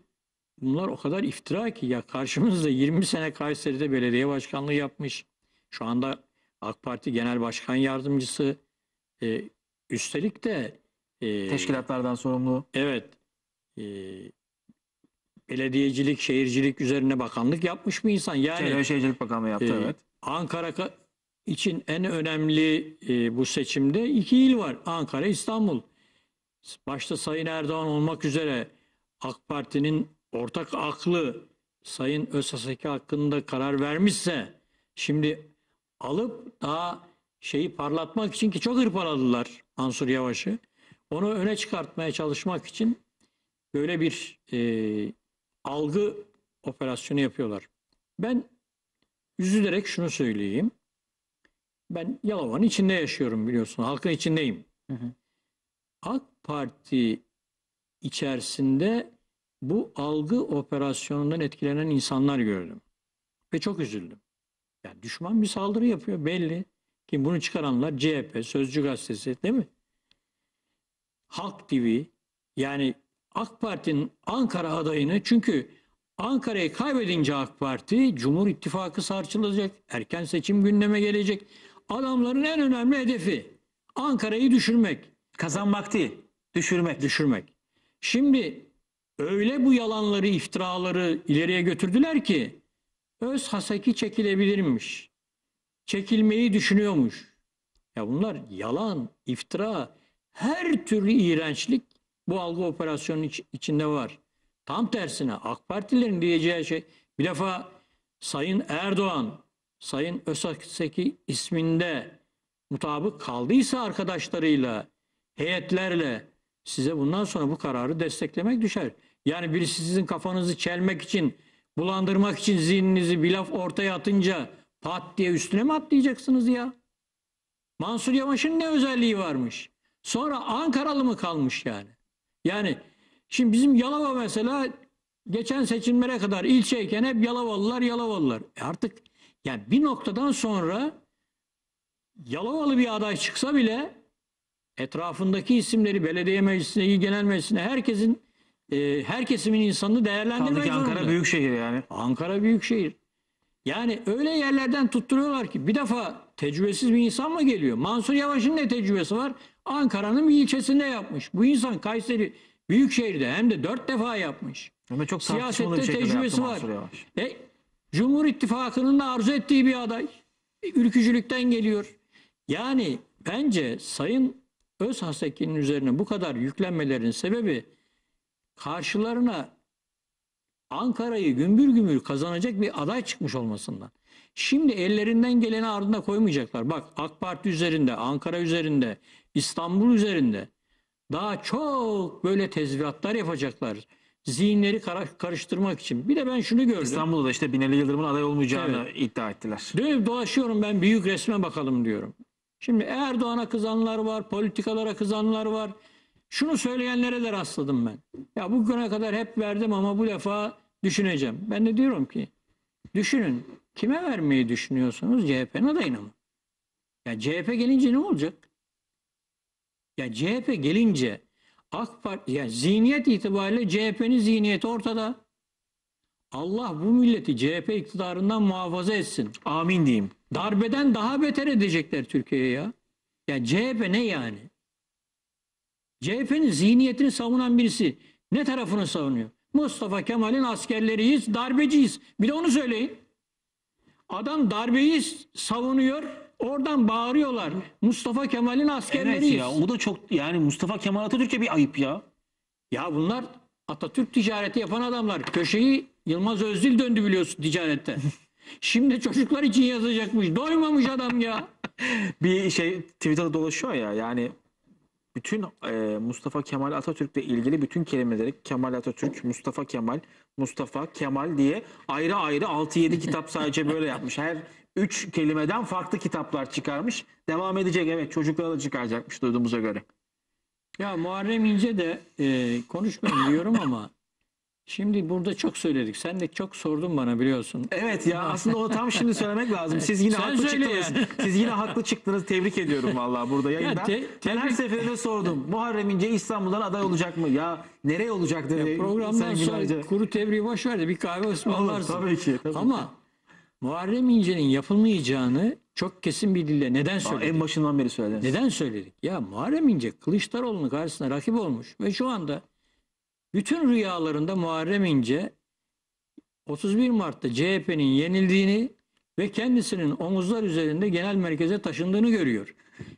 bunlar o kadar iftira ki ya karşımızda 20 sene Kayseri'de belediye başkanlığı yapmış. Şu anda AK Parti Genel Başkan Yardımcısı. E, üstelik de Teşkilatlardan sorumlu. Evet. E, belediyecilik, şehircilik üzerine bakanlık yapmış bir insan. Yani Çevre Şehircilik Bakanlığı yaptı e, evet. Ankara için en önemli e, bu seçimde iki il var. Ankara, İstanbul. Başta Sayın Erdoğan olmak üzere AK Parti'nin ortak aklı Sayın Özaseki hakkında karar vermişse şimdi alıp daha şeyi parlatmak için ki çok hırpaladılar Mansur Yavaş'ı onu öne çıkartmaya çalışmak için böyle bir e, algı operasyonu yapıyorlar. Ben üzülerek şunu söyleyeyim. Ben Yalova'nın içinde yaşıyorum biliyorsun. Halkın içindeyim. Hı hı. AK Parti içerisinde bu algı operasyonundan etkilenen insanlar gördüm. Ve çok üzüldüm. Yani düşman bir saldırı yapıyor belli. Ki bunu çıkaranlar CHP, Sözcü Gazetesi değil mi? Halk TV yani AK Parti'nin Ankara adayını çünkü Ankara'yı kaybedince AK Parti Cumhur İttifakı sarçılacak. Erken seçim gündeme gelecek. Adamların en önemli hedefi Ankara'yı düşürmek. Kazanmak değil, düşürmek. Düşürmek. Şimdi öyle bu yalanları, iftiraları ileriye götürdüler ki öz hasaki çekilebilirmiş. Çekilmeyi düşünüyormuş. Ya bunlar yalan, iftira, her türlü iğrençlik bu algı operasyonun iç, içinde var. Tam tersine AK Partilerin diyeceği şey bir defa Sayın Erdoğan, Sayın Özak'taki isminde mutabık kaldıysa arkadaşlarıyla, heyetlerle size bundan sonra bu kararı desteklemek düşer. Yani birisi sizin kafanızı çelmek için, bulandırmak için zihninizi bir laf ortaya atınca pat diye üstüne mi atlayacaksınız ya? Mansur Yavaş'ın ne özelliği varmış? Sonra Ankaralı mı kalmış yani? Yani şimdi bizim Yalova mesela geçen seçimlere kadar ilçeyken hep Yalovalılar Yalovalılar. E artık yani bir noktadan sonra Yalovalı bir aday çıksa bile etrafındaki isimleri belediye meclisine, il genel meclisine herkesin e, her kesimin insanını değerlendirmek zorunda. Ankara şehir yani. Ankara büyük şehir. Yani öyle yerlerden tutturuyorlar ki bir defa tecrübesiz bir insan mı geliyor? Mansur Yavaş'ın ne tecrübesi var? Ankara'nın bir ilçesinde yapmış. Bu insan Kayseri Büyükşehir'de hem de dört defa yapmış. Ama çok Siyasette tecrübesi var. E, Cumhur İttifakı'nın da arzu ettiği bir aday. E, ülkücülükten geliyor. Yani bence Sayın Özhaseki'nin üzerine bu kadar yüklenmelerin sebebi karşılarına Ankara'yı gümbür gümbür kazanacak bir aday çıkmış olmasından. Şimdi ellerinden geleni ardına koymayacaklar. Bak AK Parti üzerinde, Ankara üzerinde, İstanbul üzerinde daha çok böyle tezviratlar yapacaklar. Zihinleri karıştırmak için. Bir de ben şunu gördüm. İstanbul'da işte Binali Yıldırım'ın aday olmayacağını evet. iddia ettiler. Dönüp dolaşıyorum ben büyük resme bakalım diyorum. Şimdi Erdoğan'a kızanlar var, politikalara kızanlar var. Şunu söyleyenlere de rastladım ben. Ya bugüne kadar hep verdim ama bu defa düşüneceğim. Ben de diyorum ki düşünün kime vermeyi düşünüyorsunuz CHP'nin adayına mı? Ya CHP gelince ne olacak? Yani CHP gelince AK Parti yani zihniyet itibariyle CHP'nin zihniyeti ortada. Allah bu milleti CHP iktidarından muhafaza etsin. Amin diyeyim. Darbeden daha beter edecekler Türkiye'ye ya. Yani CHP ne yani? CHP'nin zihniyetini savunan birisi ne tarafını savunuyor? Mustafa Kemal'in askerleriyiz, darbeciyiz. Bir de onu söyleyin. Adam darbeyi savunuyor, Oradan bağırıyorlar. Mustafa Kemal'in askerleriyiz. Evet ya o da çok yani Mustafa Kemal Atatürk'e bir ayıp ya. Ya bunlar Atatürk ticareti yapan adamlar. Köşeyi Yılmaz Özdil döndü biliyorsun ticarette. Şimdi çocuklar için yazacakmış. Doymamış adam ya. bir şey Twitter'da dolaşıyor ya yani bütün e, Mustafa Kemal Atatürk'le ilgili bütün kelimeleri Kemal Atatürk, Mustafa Kemal, Mustafa Kemal diye ayrı ayrı 6-7 kitap sadece böyle yapmış. Her 3 kelimeden farklı kitaplar çıkarmış. Devam edecek evet çocuklara da çıkaracakmış duyduğumuza göre. Ya Muharrem İnce de e, konuşmayın diyorum ama şimdi burada çok söyledik. Sen de çok sordun bana biliyorsun. Evet ya aslında o tam şimdi söylemek lazım. Siz yine Sen haklı çıktınız. yani. Siz yine haklı çıktınız. Tebrik ediyorum vallahi burada yayında. te- ben her seferinde sordum. Muharrem İnce İstanbul'dan aday olacak mı? Ya nereye olacak dedi. Ya programdan sonra kuru tebriği boş ver de bir kahve Olur, ısmarlarsın. tabii ki. Tabii ki. Ama Muharrem İnce'nin yapılmayacağını çok kesin bir dille neden söyledik? en başından beri söylediniz. Neden söyledik? Ya Muharrem İnce Kılıçdaroğlu'nun karşısına rakip olmuş ve şu anda bütün rüyalarında Muharrem İnce 31 Mart'ta CHP'nin yenildiğini ve kendisinin omuzlar üzerinde genel merkeze taşındığını görüyor.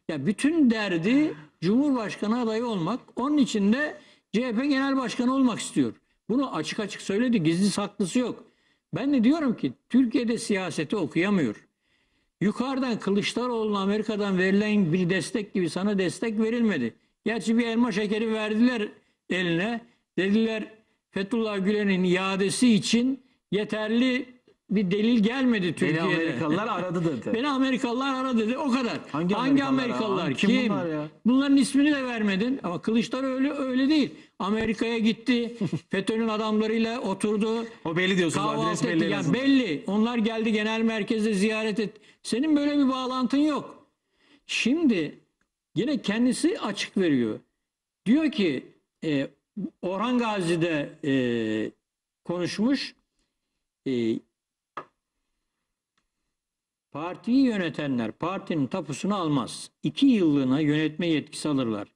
Ya bütün derdi Cumhurbaşkanı adayı olmak. Onun için de CHP Genel Başkanı olmak istiyor. Bunu açık açık söyledi. Gizli saklısı yok. Ben de diyorum ki Türkiye'de siyaseti okuyamıyor. Yukarıdan Kılıçdaroğlu'na Amerika'dan verilen bir destek gibi sana destek verilmedi. Gerçi bir elma şekeri verdiler eline. Dediler Fethullah Gülen'in iadesi için yeterli bir delil gelmedi Türkiye'de. Beni Amerikalılar aradı dedi. Beni Amerikalılar aradı dedi. O kadar. Hangi, Hangi Amerikalılar? Amerikalılar? Kim, kim? Bunlar ya? Bunların ismini de vermedin. Ama Kılıçdaroğlu öyle, öyle değil. Amerika'ya gitti. FETÖ'nün adamlarıyla oturdu. O belli diyorsunuz. Adres belli. Yani belli. Onlar geldi genel merkezde ziyaret et. Senin böyle bir bağlantın yok. Şimdi yine kendisi açık veriyor. Diyor ki e, Orhan Gazi'de e, konuşmuş. E, Partiyi yönetenler partinin tapusunu almaz. İki yıllığına yönetme yetkisi alırlar.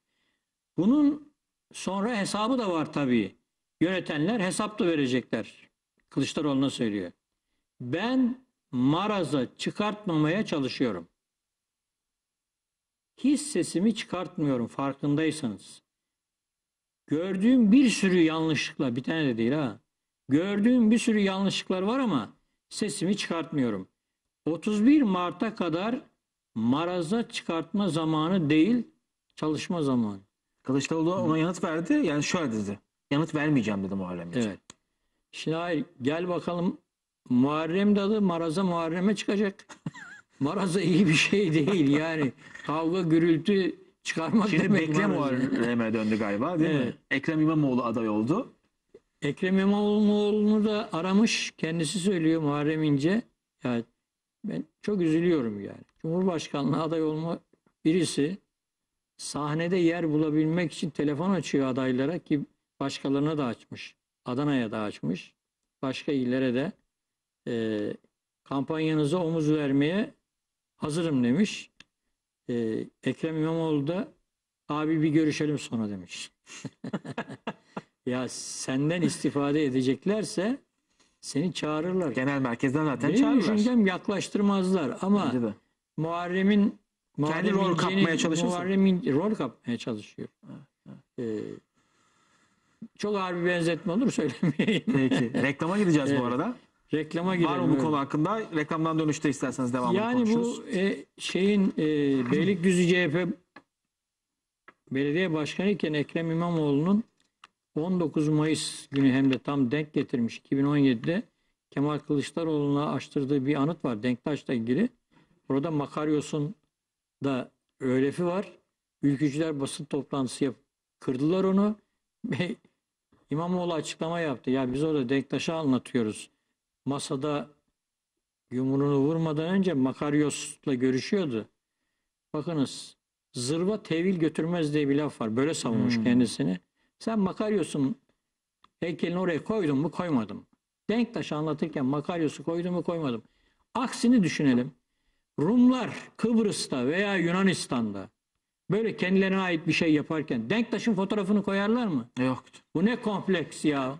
Bunun sonra hesabı da var tabii. Yönetenler hesap da verecekler. Kılıçdaroğlu'na söylüyor. Ben maraza çıkartmamaya çalışıyorum. Hiç sesimi çıkartmıyorum farkındaysanız. Gördüğüm bir sürü yanlışlıkla bir tane de değil ha. Gördüğüm bir sürü yanlışlıklar var ama sesimi çıkartmıyorum. 31 Mart'a kadar maraza çıkartma zamanı değil, çalışma zamanı. Kılıçdaroğlu ona yanıt verdi. Yani şöyle dedi. Yanıt vermeyeceğim dedi Muharrem için. Evet. Şimdi hayır gel bakalım Muharrem dadı maraza Muharrem'e çıkacak. maraza iyi bir şey değil yani. Kavga gürültü çıkarmak Şimdi demek bekle Muharrem'e döndü galiba değil evet. mi? Ekrem İmamoğlu aday oldu. Ekrem İmamoğlu'nu da aramış. Kendisi söylüyor Muharrem İnce. Yani ben çok üzülüyorum yani. Cumhurbaşkanlığı aday olma birisi sahnede yer bulabilmek için telefon açıyor adaylara ki başkalarına da açmış. Adana'ya da açmış. Başka illere de e, kampanyanıza omuz vermeye hazırım demiş. E, Ekrem İmamoğlu da abi bir görüşelim sonra demiş. ya senden istifade edeceklerse seni çağırırlar. Genel merkezden zaten Benim çağırırlar. düşüncem yaklaştırmazlar ama Bence Muharrem'in Muharrem Kendi rol İnce'nin- kapmaya çalışırsın. Muharrem İnce- rol kapmaya çalışıyor. Ee, çok ağır bir benzetme olur söylemeyeyim. Peki. Reklama gideceğiz bu arada. Reklama girelim. Var mı bu evet. konu hakkında? Reklamdan dönüşte isterseniz devam. Yani konuşuruz. bu e, şeyin e, Beylikdüzü CHP belediye başkanı iken Ekrem İmamoğlu'nun 19 Mayıs günü hem de tam denk getirmiş 2017'de Kemal Kılıçdaroğlu'na açtırdığı bir anıt var Denktaş'la ilgili. Burada Makaryos'un da ölefi var. Ülkücüler basın toplantısı yap kırdılar onu. İmamoğlu açıklama yaptı. Ya biz orada Denktaş'a anlatıyoruz. Masada yumruğunu vurmadan önce Makaryos'la görüşüyordu. Bakınız zırva tevil götürmez diye bir laf var. Böyle savunmuş hmm. kendisini. Sen Makaryos'un heykelini oraya koydun mu koymadım. Denktaş anlatırken Makaryos'u koydun mu koymadım. Aksini düşünelim. Rumlar Kıbrıs'ta veya Yunanistan'da böyle kendilerine ait bir şey yaparken Denktaş'ın fotoğrafını koyarlar mı? Yoktu. Bu ne kompleks ya.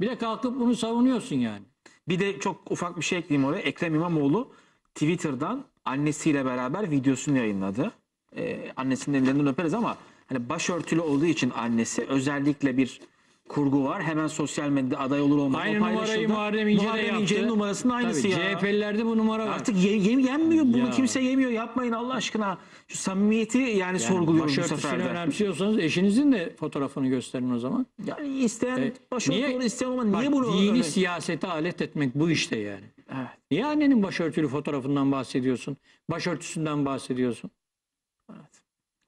Bir de kalkıp bunu savunuyorsun yani. Bir de çok ufak bir şey ekleyeyim oraya. Ekrem İmamoğlu Twitter'dan annesiyle beraber videosunu yayınladı. Ee, annesinin ellerinden öperiz ama hani başörtülü olduğu için annesi özellikle bir kurgu var. Hemen sosyal medyada aday olur olmaz. Aynı o numarayı Muharrem İnce Muharrem de yaptı. İnce'nin numarasının aynısı Tabii, ya. CHP'lilerde bu numara var. Artık ye, ye, yenmiyor. Bunu ya. kimse yemiyor. Yapmayın Allah aşkına. Şu samimiyeti yani, yani sorguluyorum bu seferde. önemsiyorsanız eşinizin de fotoğrafını gösterin o zaman. Yani isteyen e, başörtülü niye, isteyen ama niye bak, bunu Dini siyasete alet etmek bu işte yani. Evet. Niye annenin başörtülü fotoğrafından bahsediyorsun? Başörtüsünden bahsediyorsun?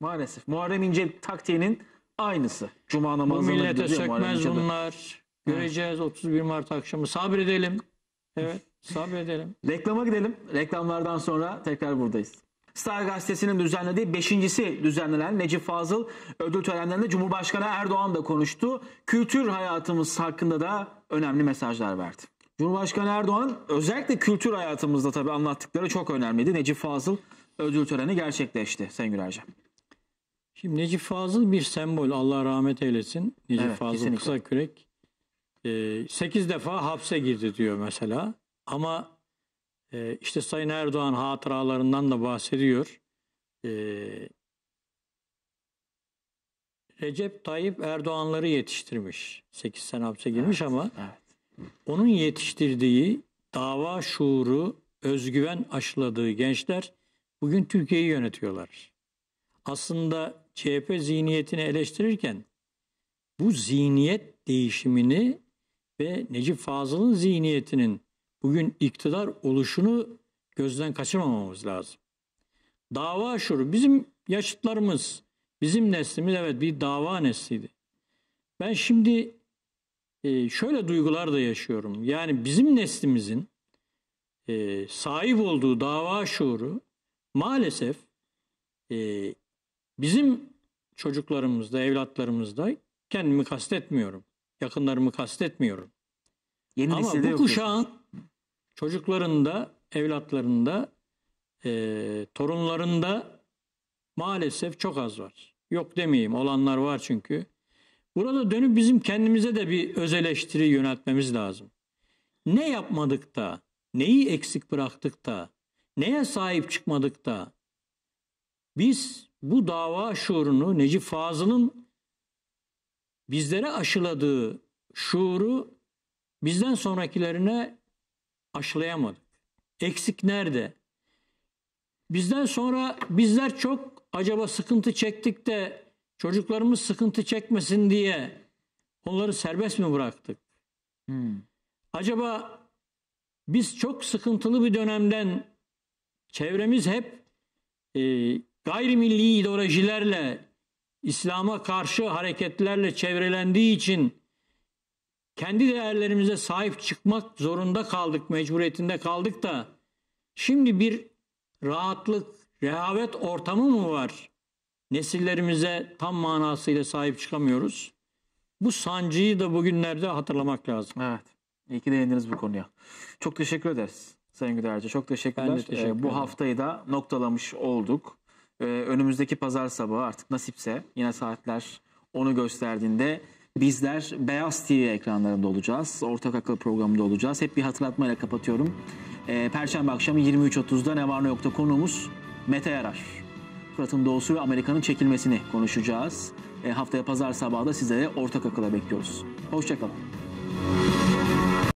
Maalesef. Muharrem İnce taktiğinin aynısı. Cuma Bu namazına millete sökmez bunlar. Göreceğiz 31 Mart akşamı. Sabredelim. Evet sabredelim. Reklama gidelim. Reklamlardan sonra tekrar buradayız. Star Gazetesi'nin düzenlediği beşincisi düzenlenen Necip Fazıl ödül törenlerinde Cumhurbaşkanı Erdoğan da konuştu. Kültür hayatımız hakkında da önemli mesajlar verdi. Cumhurbaşkanı Erdoğan özellikle kültür hayatımızda tabii anlattıkları çok önemliydi. Necip Fazıl ödül töreni gerçekleşti Sayın Gürerciğim. Şimdi Necip Fazıl bir sembol. Allah rahmet eylesin. Necip evet, Fazıl kısa kürek. E, ee, 8 defa hapse girdi diyor mesela. Ama e, işte Sayın Erdoğan hatıralarından da bahsediyor. E, Recep Tayyip Erdoğanları yetiştirmiş. 8 sene hapse girmiş evet, ama evet. onun yetiştirdiği dava şuuru, özgüven aşıladığı gençler bugün Türkiye'yi yönetiyorlar. Aslında CHP zihniyetini eleştirirken bu zihniyet değişimini ve Necip Fazıl'ın zihniyetinin bugün iktidar oluşunu gözden kaçırmamamız lazım. Dava şuru bizim yaşıtlarımız, bizim neslimiz evet bir dava nesliydi. Ben şimdi e, şöyle duygular da yaşıyorum. Yani bizim neslimizin e, sahip olduğu dava şuuru maalesef e, bizim çocuklarımızda, evlatlarımızda kendimi kastetmiyorum. Yakınlarımı kastetmiyorum. Yeni Ama bu kuşağın diyorsun. çocuklarında, evlatlarında, e, torunlarında maalesef çok az var. Yok demeyeyim olanlar var çünkü. Burada dönüp bizim kendimize de bir öz eleştiri yöneltmemiz lazım. Ne yapmadık da, neyi eksik bıraktık da, neye sahip çıkmadık da biz bu dava şuurunu Necip Fazıl'ın bizlere aşıladığı şuuru bizden sonrakilerine aşılayamadık. Eksik nerede? Bizden sonra bizler çok acaba sıkıntı çektik de çocuklarımız sıkıntı çekmesin diye onları serbest mi bıraktık? Hmm. Acaba biz çok sıkıntılı bir dönemden çevremiz hep e, gayrimilli ideolojilerle, İslam'a karşı hareketlerle çevrelendiği için kendi değerlerimize sahip çıkmak zorunda kaldık, mecburiyetinde kaldık da şimdi bir rahatlık, rehavet ortamı mı var? Nesillerimize tam manasıyla sahip çıkamıyoruz. Bu sancıyı da bugünlerde hatırlamak lazım. Evet. İyi ki değindiniz bu konuya. Çok teşekkür ederiz Sayın Güderci. Çok teşekkürler. teşekkür ee, ederim. bu haftayı da noktalamış olduk. Ee, önümüzdeki pazar sabahı artık nasipse yine saatler onu gösterdiğinde bizler Beyaz TV ekranlarında olacağız. Ortak Akıl programında olacağız. Hep bir hatırlatmayla kapatıyorum. Ee, Perşembe akşamı 23.30'da Ne Var Ne Yok'ta konuğumuz Mete Yarar. Fırat'ın doğusu ve Amerika'nın çekilmesini konuşacağız. E, haftaya pazar sabahı da sizlere ortak akıla bekliyoruz. Hoşçakalın.